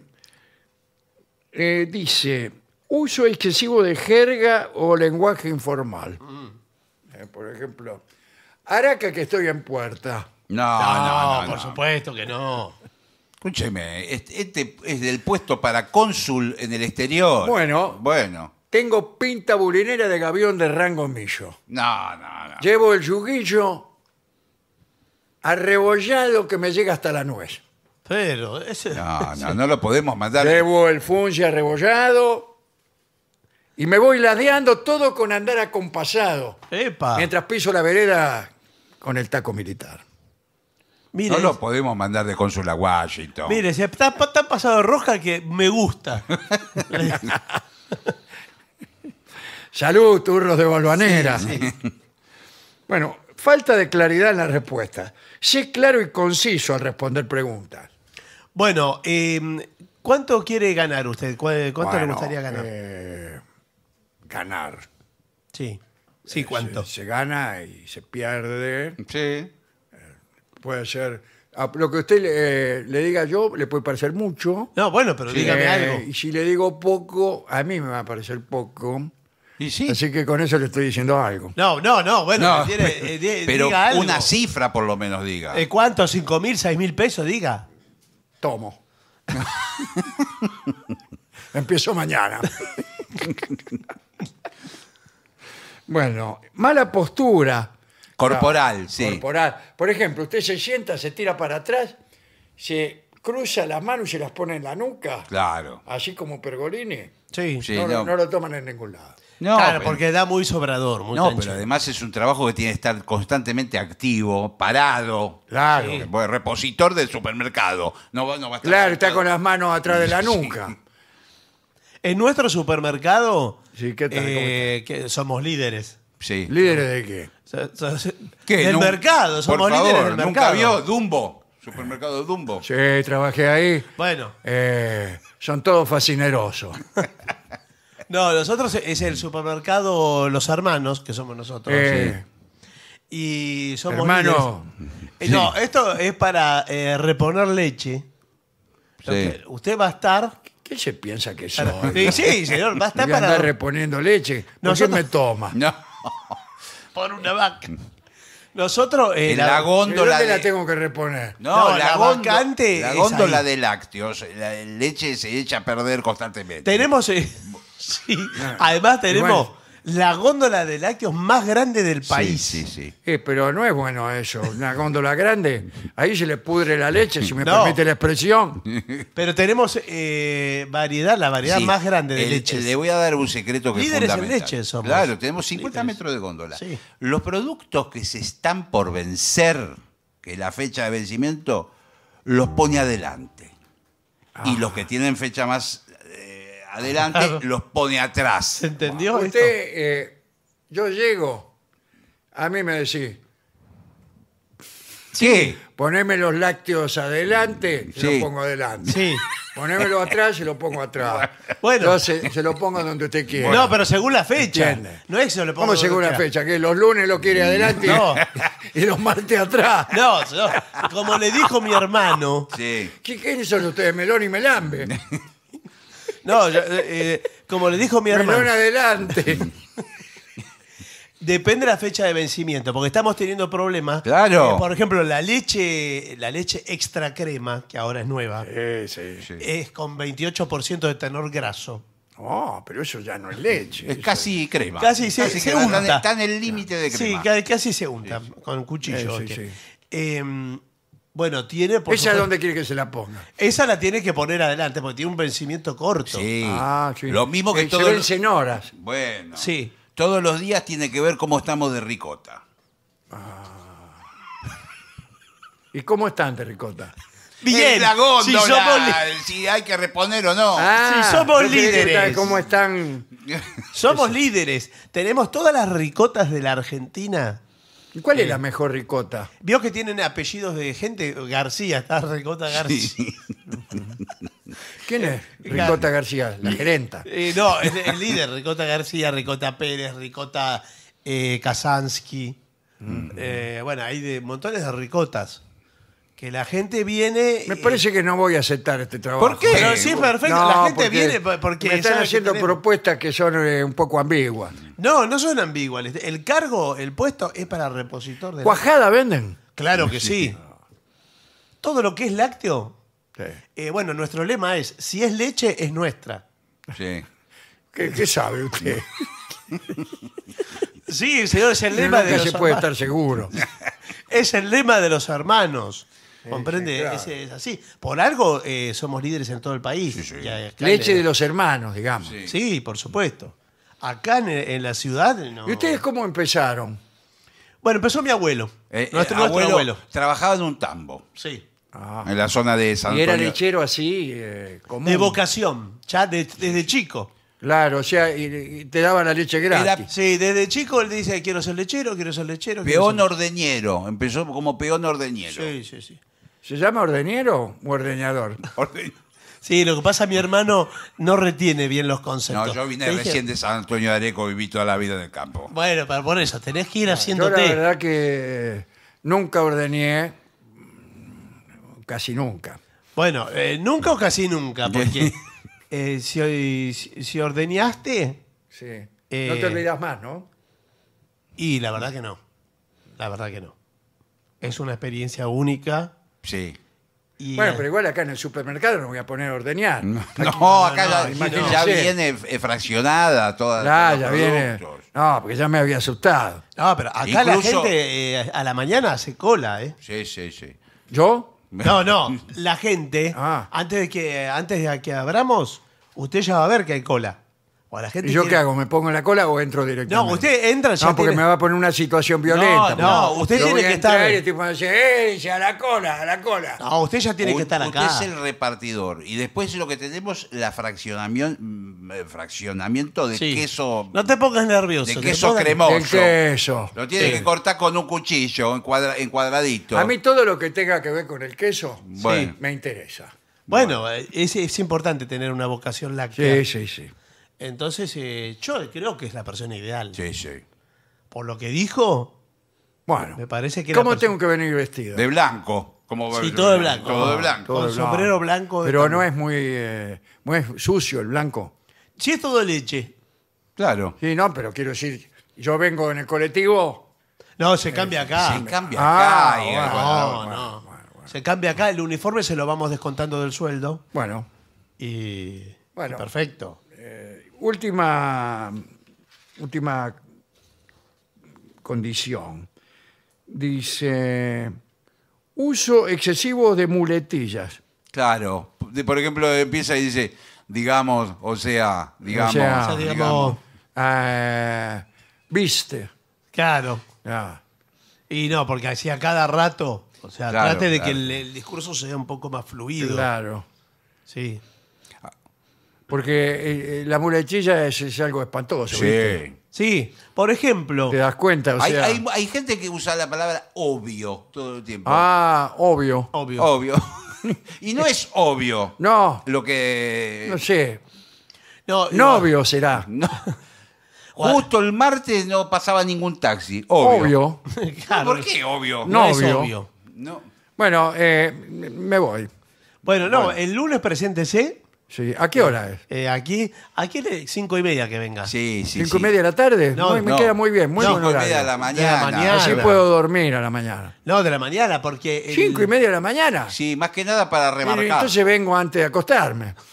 eh, dice, uso excesivo de jerga o lenguaje informal. Mm. por ejemplo, Araca que estoy en puerta. No, no, por supuesto que no. Escúcheme, este, este, es del puesto para cónsul en el exterior. Bueno. Bueno. Tengo pinta bulinera de gavión de rango millo. No, no, no. Llevo el yuguillo arrebollado que me llega hasta la nuez. Pero ese... No, (laughs) no, no lo podemos mandar. Llevo el funge arrebollado y me voy ladeando todo con andar acompasado. Epa. Mientras piso la vereda con el taco militar no lo podemos mandar de cónsul a Washington. Mire, se está pasando pasado roja que me gusta. (laughs) Salud, turros de bolvanera. bueno, falta de claridad en la respuesta. Sé claro y conciso al responder preguntas. Bueno, em, ¿cuánto quiere ganar usted? ¿Cuánto le gustaría ganar? Eh, ganar. Sí. Sí, eh, ¿cuánto? Se, se, gana y se pierde. Sí puede ser. Ah, lo que usted eh, le diga yo le puede parecer mucho. No, bueno, pero dígame eh, algo. Y si le digo poco, a mí me va a parecer poco. Y sí. Así que con eso le estoy diciendo algo. No, no, no, bueno, tiene- eh, (laughs) pero una cifra por lo menos diga. ¿Cuánto? ¿Cinco mil, seis mil pesos? Diga. Tomo. (laughs) Empiezo mañana. (laughs) bueno, mala postura. Corporal, sí. corporal. Por ejemplo, usted se sienta, se tira para atrás, se cruza las manos y se las pone en la nuca, Claro. así como Pergolini. Sí. no, lo- toman en ningún lado. No, claro, porque da muy sobrador, No, pero además es un trabajo que tiene que estar constantemente activo, parado. Claro. Repositor del supermercado. No, Claro, está con las manos atrás de la nuca. (laughs) En nuestro supermercado Sí, ¿qué eh, que somos líderes. Sí. ¿Líderes de qué? ¿Qué? Del mercado, somos líderes del mercado. Nunca vio Dumbo, supermercado Dumbo. Sí, trabajé ahí. Bueno, eh, son todos fascinerosos. (laughs) no, nosotros es el supermercado Los Hermanos, que somos nosotros. Eh. Y somos hermano, líderes. Eh, no, esto es para reponer leche. Usted va a estar... ¿qué se piensa que soy? Sí, señor, va a estar para... andar reponiendo leche. no se me toma? No. (laughs) por una vaca. Nosotros. Eh, la góndola de... la tengo que reponer? No, la vacante la góndola de lácteos. La leche se echa a perder constantemente. Tenemos. Eh, (laughs) sí, ah, además tenemos la góndola de lácteos más grande del país. Sí, sí, sí. Eh, pero no es bueno eso, una góndola grande. Ahí se le pudre la leche, si me permite la expresión. Pero tenemos eh, variedad, la variedad más grande de leche. Le voy a dar un secreto que Líderes en leche somos. Claro, tenemos 50 metros de góndola. Los productos que se están por vencer, que la fecha de vencimiento, los pone adelante. Y ah. los que tienen fecha más adelante, los pone atrás. entendió? Usted, eh, yo llego, a mí me decís. Sí. Poneme los lácteos adelante, se los pongo adelante. Sí. Ponémelo atrás, se lo pongo atrás. (laughs) Bueno. Yo se, los lo pongo donde usted quiera. No, pero según la fecha. No es que lo pongo ¿Cómo según la fecha? Que los lunes lo quiere adelante y (laughs) los martes atrás. No, como le dijo mi hermano. Sí. ¿Quiénes son ustedes, Melón y Melambe? (laughs) No, eh, como le dijo mi hermano. en adelante. Depende de la fecha de vencimiento, porque estamos teniendo problemas. Claro. Eh, por ejemplo, la leche, la leche extra crema, que ahora es nueva, es con 28% de tenor graso. Oh, pero eso ya no es leche. Es casi crema. Casi se- se Está, en- el límite de crema. Sí, casi se unta con cuchillo. Bueno, tiene. Por ¿Esa es donde quiere que se la ponga? Esa la tiene que poner adelante porque tiene un vencimiento corto. Sí. Ah, lo mismo que eh, todo. Se Bueno. Sí. Todos los días tiene que ver cómo estamos de ricota. Ah. ¿Y cómo están, de ricota? Bien. si hay que reponer o no. Ah, si somos líderes. ¿Cómo están? somos (laughs) líderes, tenemos todas las ricotas de la Argentina ¿Y cuál es la eh, mejor ricota? Vio que tienen apellidos de gente. García, está Ricota García. (laughs) ¿Quién es? Ricota García, la gerenta. Eh, no, el, líder, Ricota García, Ricota Pérez, Ricota eh, Kazansky. Mm. bueno, hay de, montones de ricotas que la gente viene. Me parece que no voy a aceptar este trabajo. ¿Por qué? sí, perfecto. la gente viene porque. Me están haciendo propuestas que son eh, un poco ambiguas. No, no son ambiguas. El cargo, el puesto es para repositor de. ¿Cuajada venden? Claro que sí. Todo lo que es lácteo. Eh, bueno, nuestro lema es: si es leche, es nuestra. Sí. ¿Qué, sabe usted? sí, señor, es el lema de, los. se puede estar seguro. (laughs) es el lema de los hermanos. ¿Comprende? Ese es así. Por algo eh, somos líderes en todo el país. Leche de los hermanos, digamos. Sí, por supuesto. Acá en, la ciudad no. ¿Y ustedes cómo empezaron? Bueno, empezó mi abuelo. Eh, nuestro, abuelo, Trabajaba en un tambo. Sí. Ah. En la zona de San Antonio. Y era lechero así, eh, De vocación, ya desde chico. Claro, o sea, te daban la leche gratis. sí, desde chico él dice, quiero ser lechero, quiero ser lechero. Peón ordeñero, empezó como peón ordeñero. Sí, sí, sí. ¿Se llama ordeñero o ordeñador? (laughs) Sí, lo que pasa mi hermano no retiene bien los conceptos. No, yo vine recién de San Antonio de Areco, viví toda la vida en el campo. Bueno, pero por eso, tenés que ir Yo la verdad que nunca ordeñé, casi nunca. Bueno, eh, nunca o casi nunca, porque (laughs) eh, si, si ordeñaste, Sí. Eh, no te olvidas más, ¿no? y la verdad que no. La verdad que no. Es una experiencia única Sí. bueno, eh, pero igual acá en el supermercado no voy a poner a ordeñar. No, acá ya- viene eh, fraccionada toda ya viene. No, porque ya me había asustado. No, pero acá la gente eh, a la mañana hace cola, ¿eh? Sí, sí, sí. ¿Yo? No, no, la gente, ah. antes, de que, antes de que abramos, usted ya va a ver que hay cola. ¿Y yo qué hago? ¿Me pongo en la cola o entro directamente? No, usted entra No, porque me va a poner una situación violenta. no, no, usted tiene que estar- tipo eh, A la cola, a la cola. No, usted ya tiene que estar es el repartidor. Y después lo que tenemos, la fraccionamiento, mm, eh, fraccionamiento de queso, No te pongas nervioso. de queso cremoso. El queso. Lo tiene que cortar con un cuchillo en, cuadradito. A mí todo lo que tenga que ver con el queso me interesa. Bueno, es, es importante tener una vocación láctea. Sí, sí, sí. Entonces, eh, yo creo que es la persona ideal. Sí, sí. Por lo que dijo, Bueno, me parece que. ¿Cómo tengo que venir vestido? de blanco. Como Sí, todo de blanco. Todo de blanco. Con blanco. sombrero blanco. Pero no es muy, eh, muy sucio el blanco. Sí es todo leche. Claro. Sí, no, pero quiero decir, yo vengo en el colectivo. No, se cambia eh, acá. Se cambia ah, acá. Ah, No, no. Se cambia acá. El uniforme se lo vamos descontando del sueldo. Bueno, Y. Bueno. perfecto última, última condición. Dice, uso excesivo de muletillas. Claro. Por ejemplo, empieza y dice, digamos, o sea, digamos. Eh, viste. claro. Ah. Y no, porque así a cada rato, o sea, trate de que el, el discurso sea un poco más fluido. claro. Sí. Ah, porque eh, eh, la muletilla es, algo espantoso. ¿viste? Sí, por ejemplo. Te das cuenta, o Hay, sea. hay- gente que usa la palabra obvio todo el tiempo. Ah, obvio. Obvio. Obvio. (laughs) y no es obvio No, lo que... no sé. No, no, Novio será. (laughs) Justo el martes no pasaba ningún taxi. Obvio. (laughs) ¿Por qué obvio? No. es obvio. No. Bueno, eh, me voy. Bueno, no, el lunes preséntese ¿A qué hora es? Eh, aquí, aquí es cinco y media que venga. Sí, ¿Cinco y media de la tarde? No, me queda muy bien, muy Cinco y media de la mañana. mañana. Así puedo dormir a la mañana. No, de la mañana, porque... ¿Cinco y media de la mañana? Sí, más que nada para remarcar. remarcar. entonces vengo antes de acostarme. (laughs)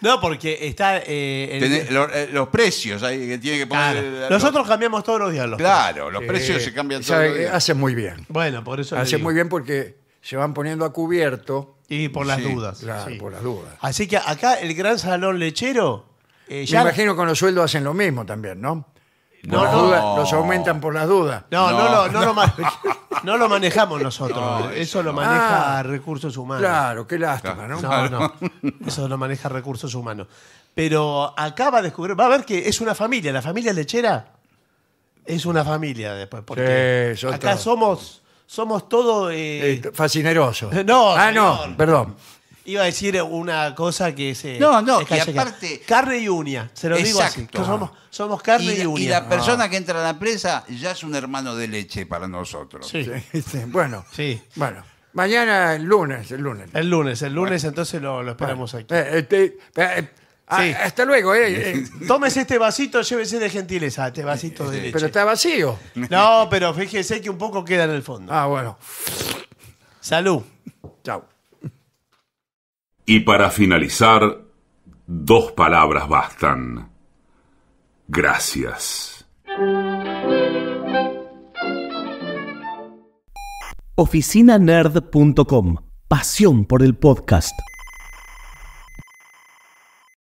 No, porque está... Eh, eh, los precios ahí que tiene que poner. Nosotros cambiamos todos los días. los- claro, los precios se cambian todos. los días. Hace muy bien. Bueno, por eso... Hace muy bien porque se van poniendo a cubierto. Y por las dudas. claro, por las dudas. Así que acá el gran salón lechero. Eh, Me imagino que con los sueldos hacen lo mismo también, ¿no? los aumentan por las dudas. No, no, lo- no (laughs) no lo manejamos nosotros. eso lo maneja ah, recursos humanos. Claro, qué lástima, ¿no? No, no. Eso lo maneja recursos humanos. Pero acá va a descubrir, va a ver que es una familia, la familia lechera es una familia después, porque acá somos somos todo... eh, este, fascinerosos. (laughs) no, Ah, no, perdón. Iba a decir una cosa que se... Eh, no, no, que aparte- Carne y uña, se lo digo así. Somos, somos carne y, Unia y la ah. persona que entra a la empresa ya es un hermano de leche para nosotros. Sí. bueno, Sí. bueno. Mañana, el lunes, el lunes. El lunes, el lunes entonces lo, esperamos aquí. Eh, este, eh, Ah, hasta luego, eh, eh. (laughs) Tómese este vasito, llévese de gentileza, este vasito de Pero está vacío. No, pero fíjese que un poco queda en el fondo. Ah, bueno. Salud. Chao. Y para finalizar, dos palabras bastan. Gracias. oficinanerd.com. Pasión por el podcast.